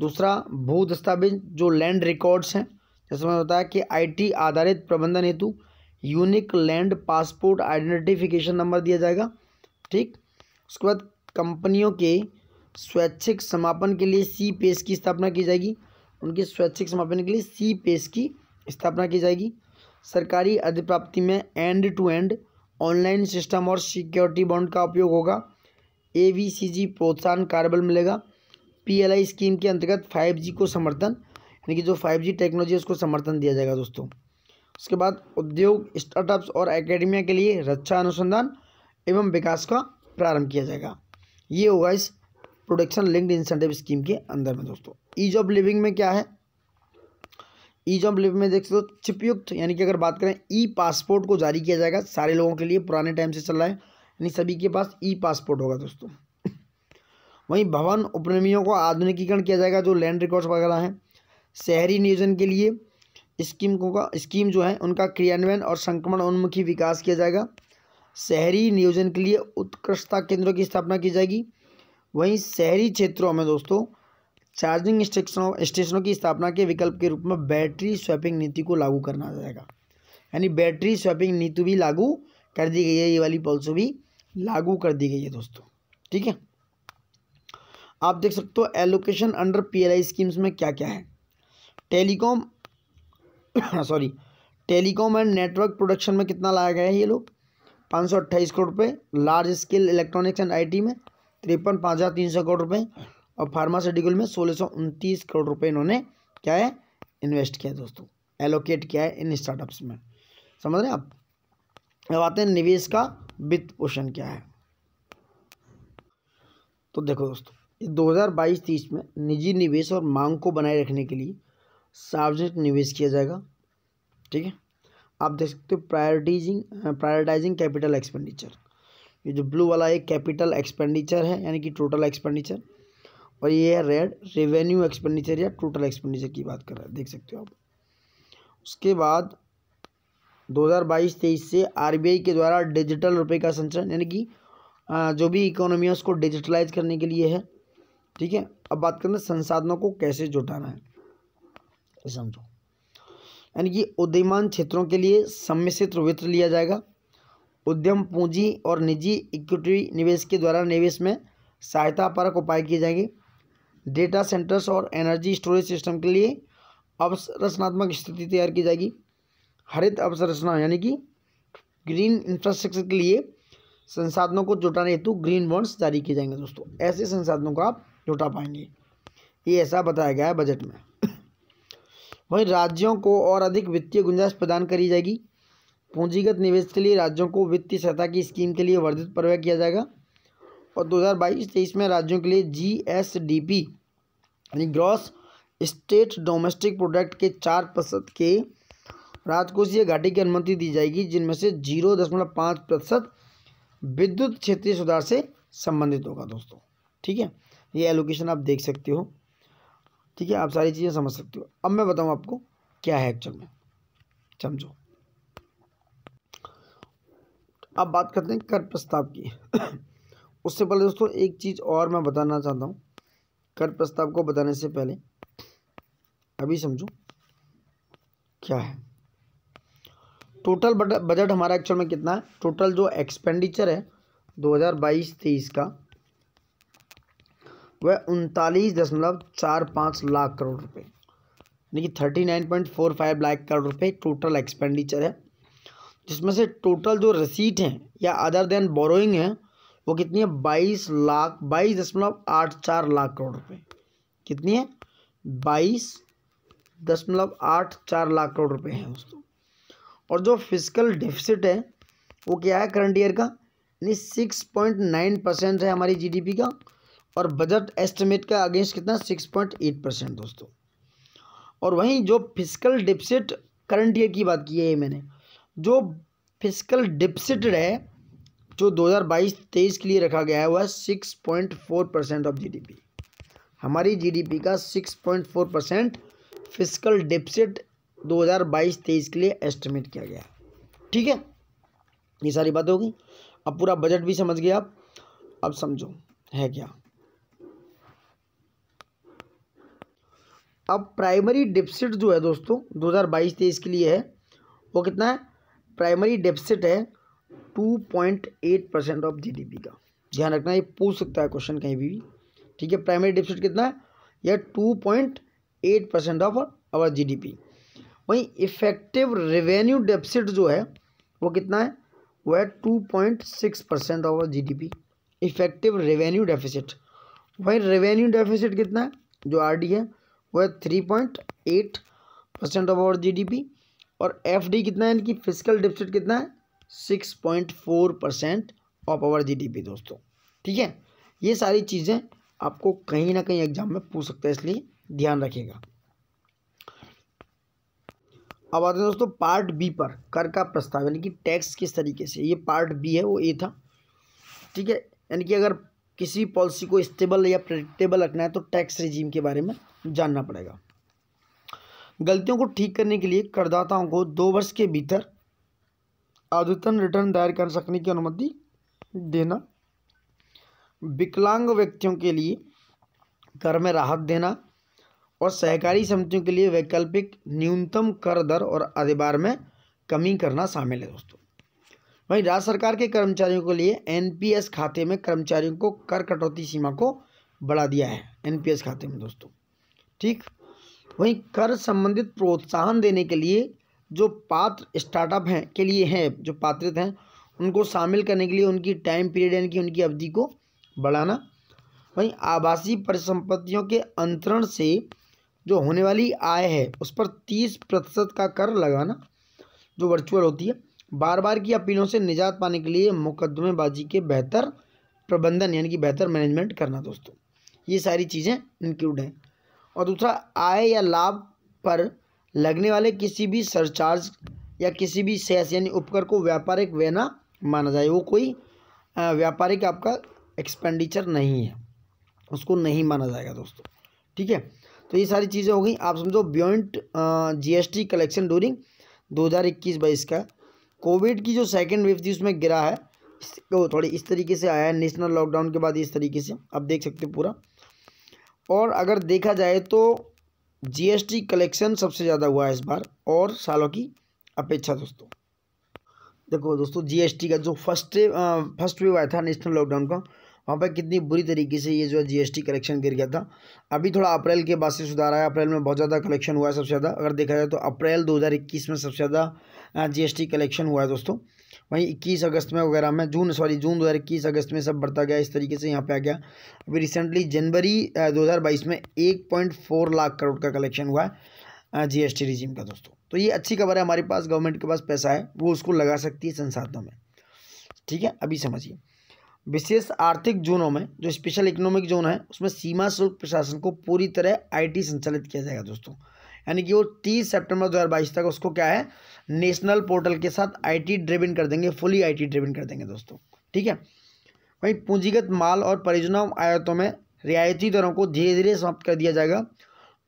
दूसरा भू दस्तावेज जो लैंड रिकॉर्ड्स हैं जैसे मैंने बताया कि आईटी आधारित प्रबंधन हेतु unique land passport identification number दिया जाएगा ठीक उसके बाद कंपनियों के स्वैच्छिक समापन के लिए सी पेस की स्थापना की जाएगी उनके स्वैच्छिक समापन के लिए सी पेस की स्थापना की जाएगी सरकारी अधिप्राप्ति में end to end online system और सिक्योरिटी बॉन्ड का उपयोग होगा ए वी सी जी प्रोत्साहन कार्यबल मिलेगा पी एल आई स्कीम के अंतर्गत फाइव जी को समर्थन यानी कि जो फाइव जी टेक्नोलॉजी उसको समर्थन दिया जाएगा दोस्तों उसके बाद उद्योग स्टार्टअप्स और एकेडमिया के लिए रक्षा अनुसंधान एवं विकास का प्रारंभ किया जाएगा ये होगा इस प्रोडक्शन लिंक्ड इंसेंटिव स्कीम के अंदर में दोस्तों ईज ऑफ लिविंग में क्या है ईज ऑफ लिविंग में देख सकते हो चिपयुक्त यानी कि अगर बात करें ई पासपोर्ट को जारी किया जाएगा सारे लोगों के लिए पुराने टाइम से चल रहा है यानी सभी के पास ई पासपोर्ट होगा दोस्तों वहीं भवन उपनियमियों को आधुनिकीकरण किया जाएगा जो लैंड रिकॉर्ड्स वगैरह हैं शहरी नियोजन के लिए स्कीम को का स्कीम जो है उनका क्रियान्वयन और संक्रमण उन्मुखी विकास किया जाएगा शहरी नियोजन के लिए उत्कृष्टता केंद्रों की स्थापना की जाएगी वहीं शहरी क्षेत्रों में दोस्तों चार्जिंग स्टेशनों स्टेशनों की स्थापना के विकल्प के रूप में बैटरी स्वैपिंग नीति को लागू करना जाएगा यानी बैटरी स्वैपिंग नीति भी लागू कर दी गई है ये वाली पॉलिसी भी लागू कर दी गई है दोस्तों ठीक है आप देख सकते हो एलोकेशन अंडर पीएलआई स्कीम्स में क्या क्या है telecom sorry telecom and network production में कितना लाया गया है ये लोग पाँच करोड़ रुपये large scale electronics and I में तिरपन पाँच हज़ार तीन सौ करोड़ रुपए और फार्मास्यूटिकल में सोलह सौ उनतीस करोड़ रुपए इन्होंने क्या है इन्वेस्ट किया दोस्तों एलोकेट किया है इन स्टार्टअप्स में समझ रहे हैं आप अब आते हैं निवेश का वित्त पोषण क्या है तो देखो दोस्तों ये बाईस तीस में निजी निवेश और मांग को बनाए रखने के लिए सार्वजनिक निवेश किया जाएगा ठीक है आप देख सकते हो प्रायोरिटीजिंग प्रायोरिटाइजिंग कैपिटल एक्सपेंडिचर ये जो ब्लू वाला है कैपिटल एक्सपेंडिचर है यानी कि टोटल एक्सपेंडिचर और ये है रेड रेवेन्यू एक्सपेंडिचर या टोटल एक्सपेंडिचर की बात कर रहा है देख सकते हो आप उसके बाद 2022-23 से आरबीआई के द्वारा डिजिटल रुपए का संचरण यानी कि जो भी इकोनॉमी है उसको डिजिटलाइज करने के लिए है ठीक है अब बात करें संसाधनों को कैसे जुटाना है समझो यानी कि उद्यमान क्षेत्रों के लिए सम्मिश्रित वित्र लिया जाएगा उद्यम पूंजी और निजी इक्विटी निवेश के द्वारा निवेश में सहायता परक उपाय किए जाएंगे डेटा सेंटर्स और एनर्जी स्टोरेज सिस्टम के लिए अवसरचनात्मक स्थिति तैयार की जाएगी हरित अवसरचना यानी कि ग्रीन इंफ्रास्ट्रक्चर के लिए संसाधनों को जुटाने हेतु ग्रीन बॉन्ड्स जारी किए जाएंगे दोस्तों ऐसे संसाधनों को आप जुटा पाएंगे ये ऐसा बताया गया है बजट में वहीं राज्यों को और अधिक वित्तीय गुंजाइश प्रदान करी जाएगी पूंजीगत निवेश के लिए राज्यों को वित्तीय सहायता की स्कीम के लिए वर्धित प्रवय किया जाएगा और 2022-23 में राज्यों के लिए जी एस डी पी यानी ग्रॉस स्टेट डोमेस्टिक प्रोडक्ट के चार प्रतिशत के राजकोषीय घाटे की अनुमति दी जाएगी जिनमें से जीरो दशमलव पाँच प्रतिशत विद्युत क्षेत्रीय सुधार से संबंधित होगा दोस्तों ठीक है ये एलोकेशन आप देख सकते हो ठीक है आप सारी चीज़ें समझ सकते हो अब मैं बताऊँ आपको क्या है एक्चुअल में समझो अब बात करते हैं कर प्रस्ताव की उससे पहले दोस्तों एक चीज़ और मैं बताना चाहता हूँ कर प्रस्ताव को बताने से पहले अभी समझो क्या है टोटल बजट हमारा एक्चुअल में कितना है टोटल जो एक्सपेंडिचर है 2022-23 का वह उनतालीस दशमलव चार पाँच लाख करोड़ रुपए यानी कि thirty nine point four five lakh crore रुपए टोटल एक्सपेंडिचर है जिसमें से टोटल जो रसीट हैं या अदर देन बोरोइंग है वो कितनी है बाईस लाख बाईस दशमलव आठ चार लाख करोड़ रुपए कितनी है बाईस दशमलव आठ चार लाख करोड़ रुपए हैं दोस्तों और जो फिजिकल डिफिसिट है वो क्या है करंट ईयर का यानी सिक्स पॉइंट नाइन परसेंट है हमारी जीडीपी का और बजट एस्टिमेट का अगेंस्ट कितना सिक्स पॉइंट एट परसेंट दोस्तों और वहीं जो फिजिकल डिफिसिट करंट ईयर की बात की है मैंने जो फिजिकल डिपसिट है जो 2022-23 के लिए रखा गया है वह 6.4 परसेंट ऑफ जीडीपी हमारी जीडीपी का 6.4 परसेंट फिजिकल डिपसिट 2022-23 के लिए एस्टिमेट किया गया ठीक है ये सारी बात होगी अब पूरा बजट भी समझ गए आप अब समझो है क्या अब प्राइमरी डिपसिट जो है दोस्तों 2022-23 के लिए है वो कितना है प्राइमरी डेफिसिट है two point eight percent of GDP का ध्यान रखना ये पूछ सकता है क्वेश्चन कहीं भी ठीक है प्राइमरी डेफिसिट कितना है यह two point eight percent of our P वहीं इफेक्टिव रेवेन्यू डेफिसिट जो है वो कितना है वह है two point six percent of P effective revenue deficit वहीं रेवेन्यू डेफिसिट कितना है जो आरडी है वो है three point eight percent of our P और एफ डी कितना है इनकी फिजिकल डिफिसिट कितना है six point four percent of our P दोस्तों ठीक है ये सारी चीज़ें आपको कहीं ना कहीं एग्जाम में पूछ सकते हैं इसलिए ध्यान रखिएगा अब आते हैं दोस्तों पार्ट बी पर कर का प्रस्ताव यानी कि टैक्स किस तरीके से ये पार्ट बी है वो ए था ठीक है यानी कि अगर किसी पॉलिसी को स्टेबल या प्रडिक्टेबल रखना है तो टैक्स रिजीम के बारे में जानना पड़ेगा गलतियों को ठीक करने के लिए करदाताओं को दो वर्ष के भीतर अद्यतन रिटर्न दायर कर सकने की अनुमति देना विकलांग व्यक्तियों के लिए कर में राहत देना और सहकारी समितियों के लिए वैकल्पिक न्यूनतम कर दर और अधिभार में कमी करना शामिल है दोस्तों वहीं राज्य सरकार के कर्मचारियों के लिए एनपीएस खाते में कर्मचारियों को कर कटौती सीमा को बढ़ा दिया है एनपीएस खाते में दोस्तों ठीक वहीं कर संबंधित प्रोत्साहन देने के लिए जो पात्र स्टार्टअप हैं के लिए हैं जो पात्रित हैं उनको शामिल करने के लिए उनकी टाइम पीरियड यानी कि उनकी अवधि को बढ़ाना वहीं आवासीय परिसंपत्तियों के अंतरण से जो होने वाली आय है उस पर तीस प्रतिशत का कर लगाना जो वर्चुअल होती है बार बार की अपीलों से निजात पाने के लिए मुकदमेबाजी के बेहतर प्रबंधन यानी कि बेहतर मैनेजमेंट करना दोस्तों ये सारी चीज़ें इंक्लूड हैं और दूसरा आय या लाभ पर लगने वाले किसी भी सरचार्ज या किसी भी सेस यानी उपकर को व्यापारिक व्यय ना माना जाए वो कोई व्यापारिक आपका एक्सपेंडिचर नहीं है उसको नहीं माना जाएगा दोस्तों ठीक है तो ये सारी चीज़ें हो गई आप समझो एस जीएसटी कलेक्शन हज़ार 2021 बाईस का कोविड की जो सेकेंड वेव थी उसमें गिरा है वो थोड़ी इस तरीके से आया है नेशनल लॉकडाउन के बाद इस तरीके से आप देख सकते हो पूरा और अगर देखा जाए तो जीएसटी कलेक्शन सबसे ज़्यादा हुआ है इस बार और सालों की अपेक्षा दोस्तों देखो दोस्तों जीएसटी का जो फर्स्ट फर्स्ट वेव आया था नेशनल लॉकडाउन का वहाँ पर कितनी बुरी तरीके से ये जो है जी कलेक्शन गिर गया था अभी थोड़ा अप्रैल के बाद से सुधार आया अप्रैल में बहुत ज़्यादा कलेक्शन हुआ है सबसे ज़्यादा अगर देखा जाए तो अप्रैल 2021 में सबसे ज़्यादा जीएसटी कलेक्शन हुआ है दोस्तों वहीं इक्कीस अगस्त में वगैरह में जून सॉरी जून दो हज़ार इक्कीस अगस्त में सब बढ़ता गया इस तरीके से यहाँ पे आ गया अभी रिसेंटली जनवरी दो हज़ार बाईस में एक पॉइंट फोर लाख करोड़ का कलेक्शन हुआ है जी एस टी रिजीम का दोस्तों तो ये अच्छी खबर है हमारे पास गवर्नमेंट के पास पैसा है वो उसको लगा सकती है संसाधनों में ठीक है अभी समझिए विशेष आर्थिक जोनों में जो स्पेशल इकोनॉमिक जोन है उसमें सीमा शुल्क प्रशासन को पूरी तरह आईटी संचालित किया जाएगा दोस्तों यानी कि वो तीस सितंबर बाईस तक उसको क्या है नेशनल पोर्टल के साथ आईटी ड्रिवन कर देंगे फुली आईटी ड्रिवन कर देंगे दोस्तों ठीक है वहीं पूंजीगत माल और परियोजना आयातों में रियायती दरों को धीरे धीरे समाप्त कर दिया जाएगा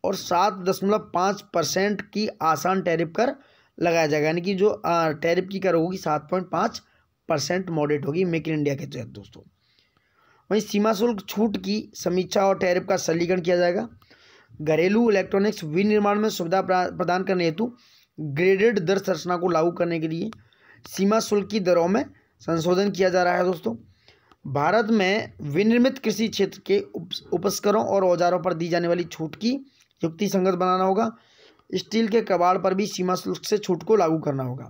और सात दशमलव पाँच परसेंट की आसान टैरिफ कर लगाया जाएगा यानी कि जो टैरिफ की कर होगी सात पॉइंट पाँच परसेंट मॉडरेट होगी मेक इन इंडिया के तहत दोस्तों वहीं सीमा शुल्क छूट की समीक्षा और टैरिफ का सरलीकरण किया जाएगा घरेलू इलेक्ट्रॉनिक्स विनिर्माण में सुविधा प्रदान करने हेतु ग्रेडेड दर संरचना को लागू करने के लिए सीमा शुल्क की दरों में संशोधन किया जा रहा है दोस्तों भारत में विनिर्मित कृषि क्षेत्र के उप उपस्करों और औजारों पर दी जाने वाली छूट की युक्ति संगत बनाना होगा स्टील के कबाड़ पर भी सीमा शुल्क से छूट को लागू करना होगा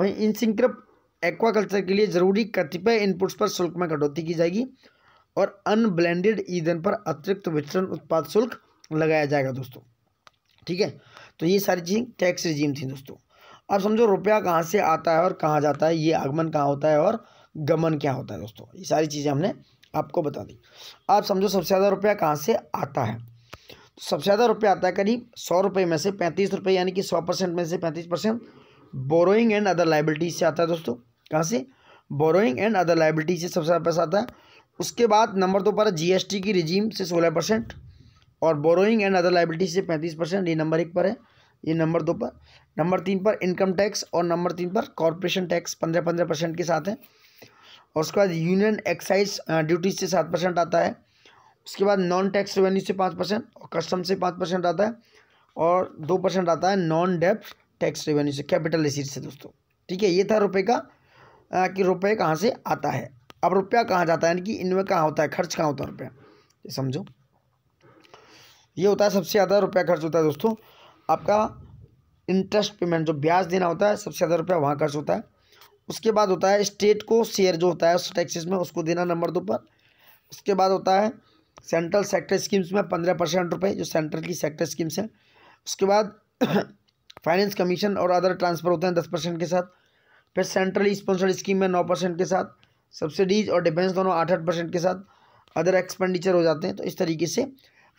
वहीं इन सिंक्रप एक्वाकल्चर के लिए जरूरी कतिपय इनपुट्स पर शुल्क में कटौती की जाएगी और अनब्लेंडेड ईंधन पर अतिरिक्त वितरण उत्पाद शुल्क लगाया जाएगा दोस्तों ठीक है तो ये सारी चीज़ टैक्स रिजीम थी दोस्तों अब समझो रुपया कहाँ से आता है और कहाँ जाता है ये आगमन कहाँ होता है और गमन क्या होता है दोस्तों ये सारी चीज़ें हमने आपको बता दी आप समझो सबसे ज़्यादा रुपया कहाँ से आता है तो सबसे ज़्यादा रुपया आता है करीब सौ रुपये में से पैंतीस रुपये यानी कि सौ परसेंट में से पैंतीस percent borrowing and other liabilities से आता है दोस्तों कहाँ से बोरोइंग एंड अदर लाइबिलिटीज से सबसे ज़्यादा पैसा आता है उसके बाद नंबर दो पर टी की रिजीम से सोलह परसेंट और बोरोइंग एंड अदर लाइबिलिटी से पैंतीस परसेंट ये नंबर एक पर है ये नंबर दो पर नंबर तीन पर इनकम टैक्स और नंबर तीन पर कॉरपोरेशन टैक्स पंद्रह पंद्रह परसेंट के साथ है और उसके बाद यूनियन एक्साइज ड्यूटी से सात परसेंट आता है उसके बाद नॉन टैक्स रेवेन्यू से पाँच परसेंट और कस्टम से पाँच परसेंट आता है और दो परसेंट आता है नॉन डेप टैक्स रेवेन्यू से कैपिटल रिसीट से दोस्तों ठीक है ये था रुपये का आ, कि रुपये कहाँ से आता है अब रुपया कहाँ जाता है यानी कि इनमें कहाँ होता है खर्च कहाँ होता है रुपया समझो ये होता है सबसे ज़्यादा रुपया खर्च होता है दोस्तों आपका इंटरेस्ट पेमेंट जो ब्याज देना होता है सबसे ज़्यादा रुपया वहाँ खर्च होता है उसके बाद होता है स्टेट को शेयर जो होता है उस टैक्सेस में उसको देना नंबर दो पर उसके बाद होता है सेंट्रल सेक्टर स्कीम्स में पंद्रह परसेंट रुपये जो सेंट्रल की सेक्टर स्कीम्स हैं उसके बाद फाइनेंस कमीशन और अदर ट्रांसफ़र होते हैं दस परसेंट के साथ फिर सेंट्रल स्पॉन्सर्ड स्कीम में नौ परसेंट के साथ सब्सिडीज और डिफेंस दोनों आठ आठ परसेंट के साथ अदर एक्सपेंडिचर हो जाते हैं तो इस तरीके से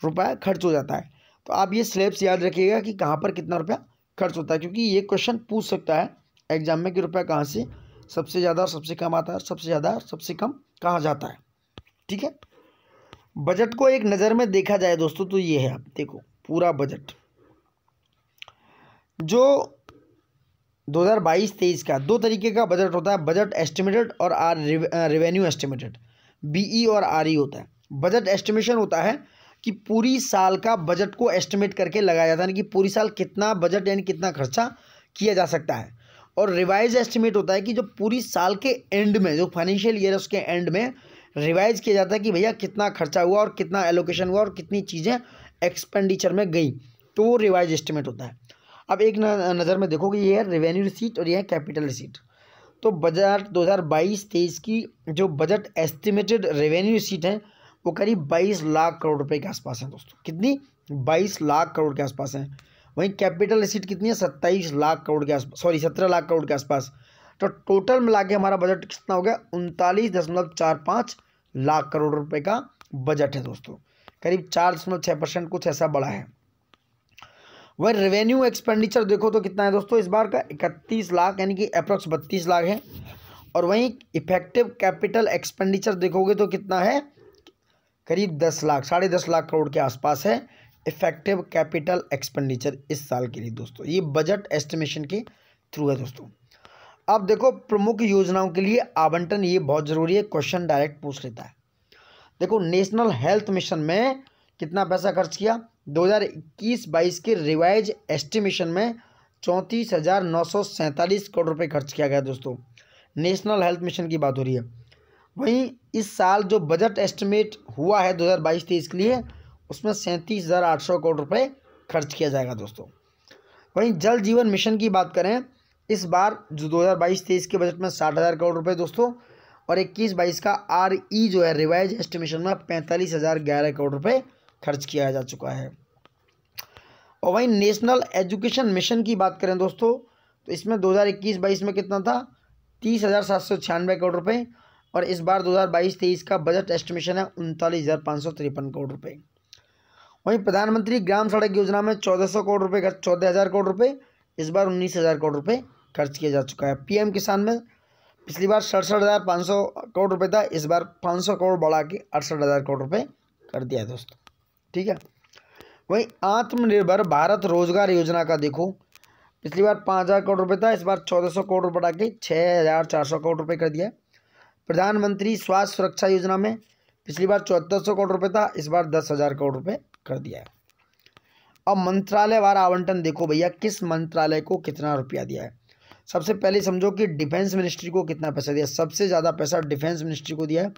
रुपया खर्च हो जाता है तो आप ये स्लेब्स याद रखिएगा कि कहाँ पर कितना रुपया खर्च होता है क्योंकि ये क्वेश्चन पूछ सकता है एग्जाम में कि रुपया कहाँ से सबसे ज़्यादा और सबसे कम आता है सबसे ज़्यादा और सबसे कम कहाँ जाता है ठीक है बजट को एक नज़र में देखा जाए दोस्तों तो ये है आप देखो पूरा बजट जो 2022-23 का दो तरीके का बजट होता है बजट एस्टिमेटेड और आर रेवेन्यू एस्टिमेटेड बीई और आरई e होता है बजट एस्टिमेशन होता है कि पूरी साल का बजट को एस्टिमेट करके लगाया जाता है यानी कि पूरी साल कितना बजट यानी कितना खर्चा किया जा सकता है और रिवाइज एस्टिमेट होता है कि जो पूरी साल के एंड में जो फाइनेंशियल ईयर है उसके एंड में रिवाइज किया जाता है कि भैया कितना खर्चा हुआ और कितना एलोकेशन हुआ और कितनी चीज़ें एक्सपेंडिचर में गई तो वो रिवाइज एस्टिमेट होता है अब एक नज़र में देखोगे ये है रेवेन्यू रिसीट और ये है कैपिटल रिसीट तो बजट 2022-23 की जो बजट एस्टिमेटेड रेवेन्यू रिसीट है वो करीब बाईस लाख करोड़ रुपए के आसपास है दोस्तों कितनी बाईस लाख करोड़ के आसपास है वहीं कैपिटल एसिड कितनी है सत्ताईस लाख करोड़ के आसपास सॉरी सत्रह लाख करोड़ के आसपास तो टोटल मिला के हमारा बजट कितना हो गया उनतालीस दशमलव चार पाँच लाख करोड़ रुपए का बजट है दोस्तों करीब चार दशमलव छः परसेंट कुछ ऐसा बड़ा है वह रेवेन्यू एक्सपेंडिचर देखो तो कितना है दोस्तों इस बार का इकतीस लाख यानी कि अप्रॉक्स बत्तीस लाख है और वहीं इफेक्टिव कैपिटल एक्सपेंडिचर देखोगे तो कितना है करीब दस लाख साढ़े दस लाख करोड़ के आसपास है इफेक्टिव कैपिटल एक्सपेंडिचर इस साल के लिए दोस्तों ये बजट एस्टिमेशन के थ्रू है दोस्तों अब देखो प्रमुख योजनाओं के लिए आवंटन ये बहुत ज़रूरी है क्वेश्चन डायरेक्ट पूछ लेता है देखो नेशनल हेल्थ मिशन में कितना पैसा खर्च किया 2021 हज़ार के रिवाइज एस्टिमेशन में चौंतीस हज़ार नौ सौ सैंतालीस करोड़ रुपये खर्च किया गया दोस्तों नेशनल हेल्थ मिशन की बात हो रही है वहीं इस साल जो बजट एस्टिमेट हुआ है 2022-23 के लिए उसमें सैंतीस हज़ार आठ सौ करोड़ रुपए खर्च किया जाएगा दोस्तों वहीं जल जीवन मिशन की बात करें इस बार जो 2022-23 के बजट में साठ हज़ार करोड़ रुपए दोस्तों और इक्कीस बाईस का आर ई जो है रिवाइज एस्टिमेशन में पैंतालीस हज़ार ग्यारह करोड़ रुपये खर्च किया जा चुका है और वहीं नेशनल एजुकेशन मिशन की बात करें दोस्तों तो इसमें दो हज़ार इक्कीस बाईस में कितना था तीस हज़ार सात सौ छियानवे करोड़ रुपये और इस बार 2022-23 का बजट एस्टिमेशन है उनतालीस हज़ार पाँच सौ तिरपन करोड़ रुपये वहीं प्रधानमंत्री ग्राम सड़क योजना में चौदह सौ करोड़ रुपये खर्च चौदह हज़ार करोड़ रुपये इस बार उन्नीस हज़ार करोड़ रुपये खर्च किया जा चुका है पीएम किसान में पिछली बार सड़सठ हज़ार पाँच सौ करोड़ रुपये था इस बार पाँच सौ करोड़ बढ़ा के अड़सठ हज़ार करोड़ रुपये कर दिया है दोस्तों ठीक है वहीं आत्मनिर्भर भारत रोजगार योजना का देखो पिछली बार पाँच हज़ार करोड़ रुपये था इस बार चौदह सौ करोड़ बढ़ा के छः हज़ार चार सौ करोड़ रुपये कर दिया है प्रधानमंत्री स्वास्थ्य सुरक्षा योजना में पिछली बार चौहत्तर सौ करोड़ रुपए था इस बार दस हज़ार करोड़ रुपए कर दिया है अब मंत्रालय वार आवंटन देखो भैया किस मंत्रालय को कितना रुपया दिया है सबसे पहले समझो कि डिफेंस मिनिस्ट्री को कितना पैसा दिया सबसे ज़्यादा पैसा डिफेंस मिनिस्ट्री को दिया है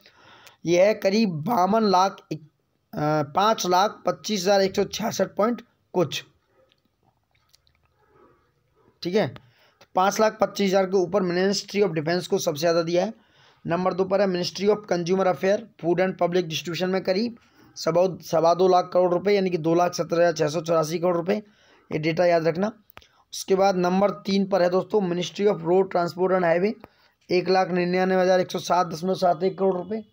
यह है करीब बावन लाख पाँच लाख पच्चीस हज़ार एक सौ छियासठ पॉइंट कुछ ठीक है तो पाँच लाख पच्चीस हज़ार के ऊपर मिनिस्ट्री ऑफ डिफेंस को सबसे ज़्यादा दिया है नंबर दो पर है ministry of consumer affair food and public distribution में करीब सवा सवा दो लाख करोड़ रुपए यानी कि दो लाख सत्रह हज़ार छः सौ चौरासी करोड़ रुपए ये डेटा याद रखना उसके बाद नंबर तीन पर है दोस्तों ministry of road transport and highway एक लाख निन्यानवे हज़ार एक सौ सात दशमलव सात एक करोड़ रुपये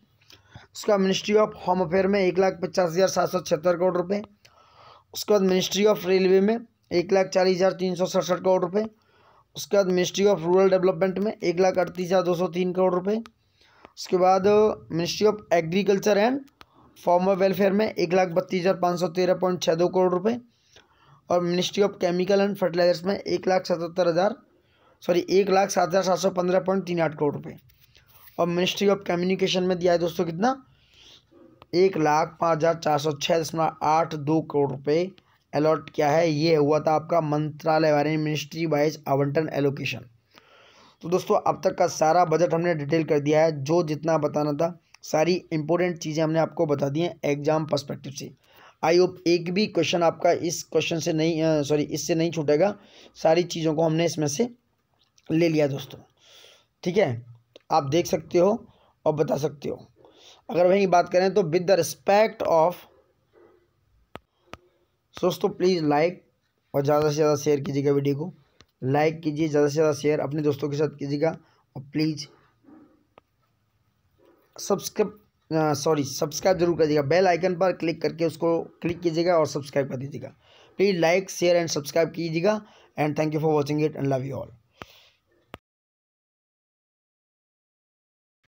उसका मिनिस्ट्री ऑफ होम अफेयर में एक लाख पचास हज़ार सात सौ छिहत्तर करोड़ रुपये उसके बाद मिनिस्ट्री ऑफ रेलवे में एक लाख चालीस हज़ार तीन सौ सड़सठ करोड़ रुपये उसके बाद मिनिस्ट्री ऑफ रूरल डेवलपमेंट में एक लाख अड़तीस हज़ार दो सौ तीन करोड़ रुपए उसके बाद ministry of agriculture and farmer welfare में एक लाख बत्तीस हज़ार पाँच सौ तेरह पॉइंट छः दो करोड़ रुपए और ministry of chemical and fertilizers में एक लाख सतहत्तर हज़ार सॉरी एक लाख सात हज़ार सात सौ पंद्रह पॉइंट तीन आठ करोड़ रुपये और मिनिस्ट्री ऑफ कम्युनिकेशन में दिया है दोस्तों कितना एक लाख पाँच हज़ार चार सौ छः दशमलव आठ दो करोड़ रुपये अलॉट क्या है ये हुआ था आपका मंत्रालय यानी मिनिस्ट्री वाइज आवंटन एलोकेशन तो दोस्तों अब तक का सारा बजट हमने डिटेल कर दिया है जो जितना बताना था सारी इंपॉर्टेंट चीज़ें हमने आपको बता दी हैं एग्जाम पर्सपेक्टिव से आई होप एक भी क्वेश्चन आपका इस क्वेश्चन से नहीं सॉरी इससे नहीं छूटेगा सारी चीज़ों को हमने इसमें से ले लिया दोस्तों ठीक है आप देख सकते हो और बता सकते हो अगर वहीं बात करें तो विद द रिस्पेक्ट ऑफ़ दोस्तों प्लीज़ लाइक और ज़्यादा से ज़्यादा शेयर कीजिएगा वीडियो को लाइक कीजिए ज़्यादा से ज़्यादा शेयर अपने दोस्तों के साथ कीजिएगा और प्लीज़ सब्सक्राइब सॉरी सब्सक्राइब जरूर करिएगा बेल आइकन पर क्लिक करके उसको क्लिक कीजिएगा और सब्सक्राइब कर दीजिएगा please like share and subscribe कीजिएगा and thank you for watching it and love you all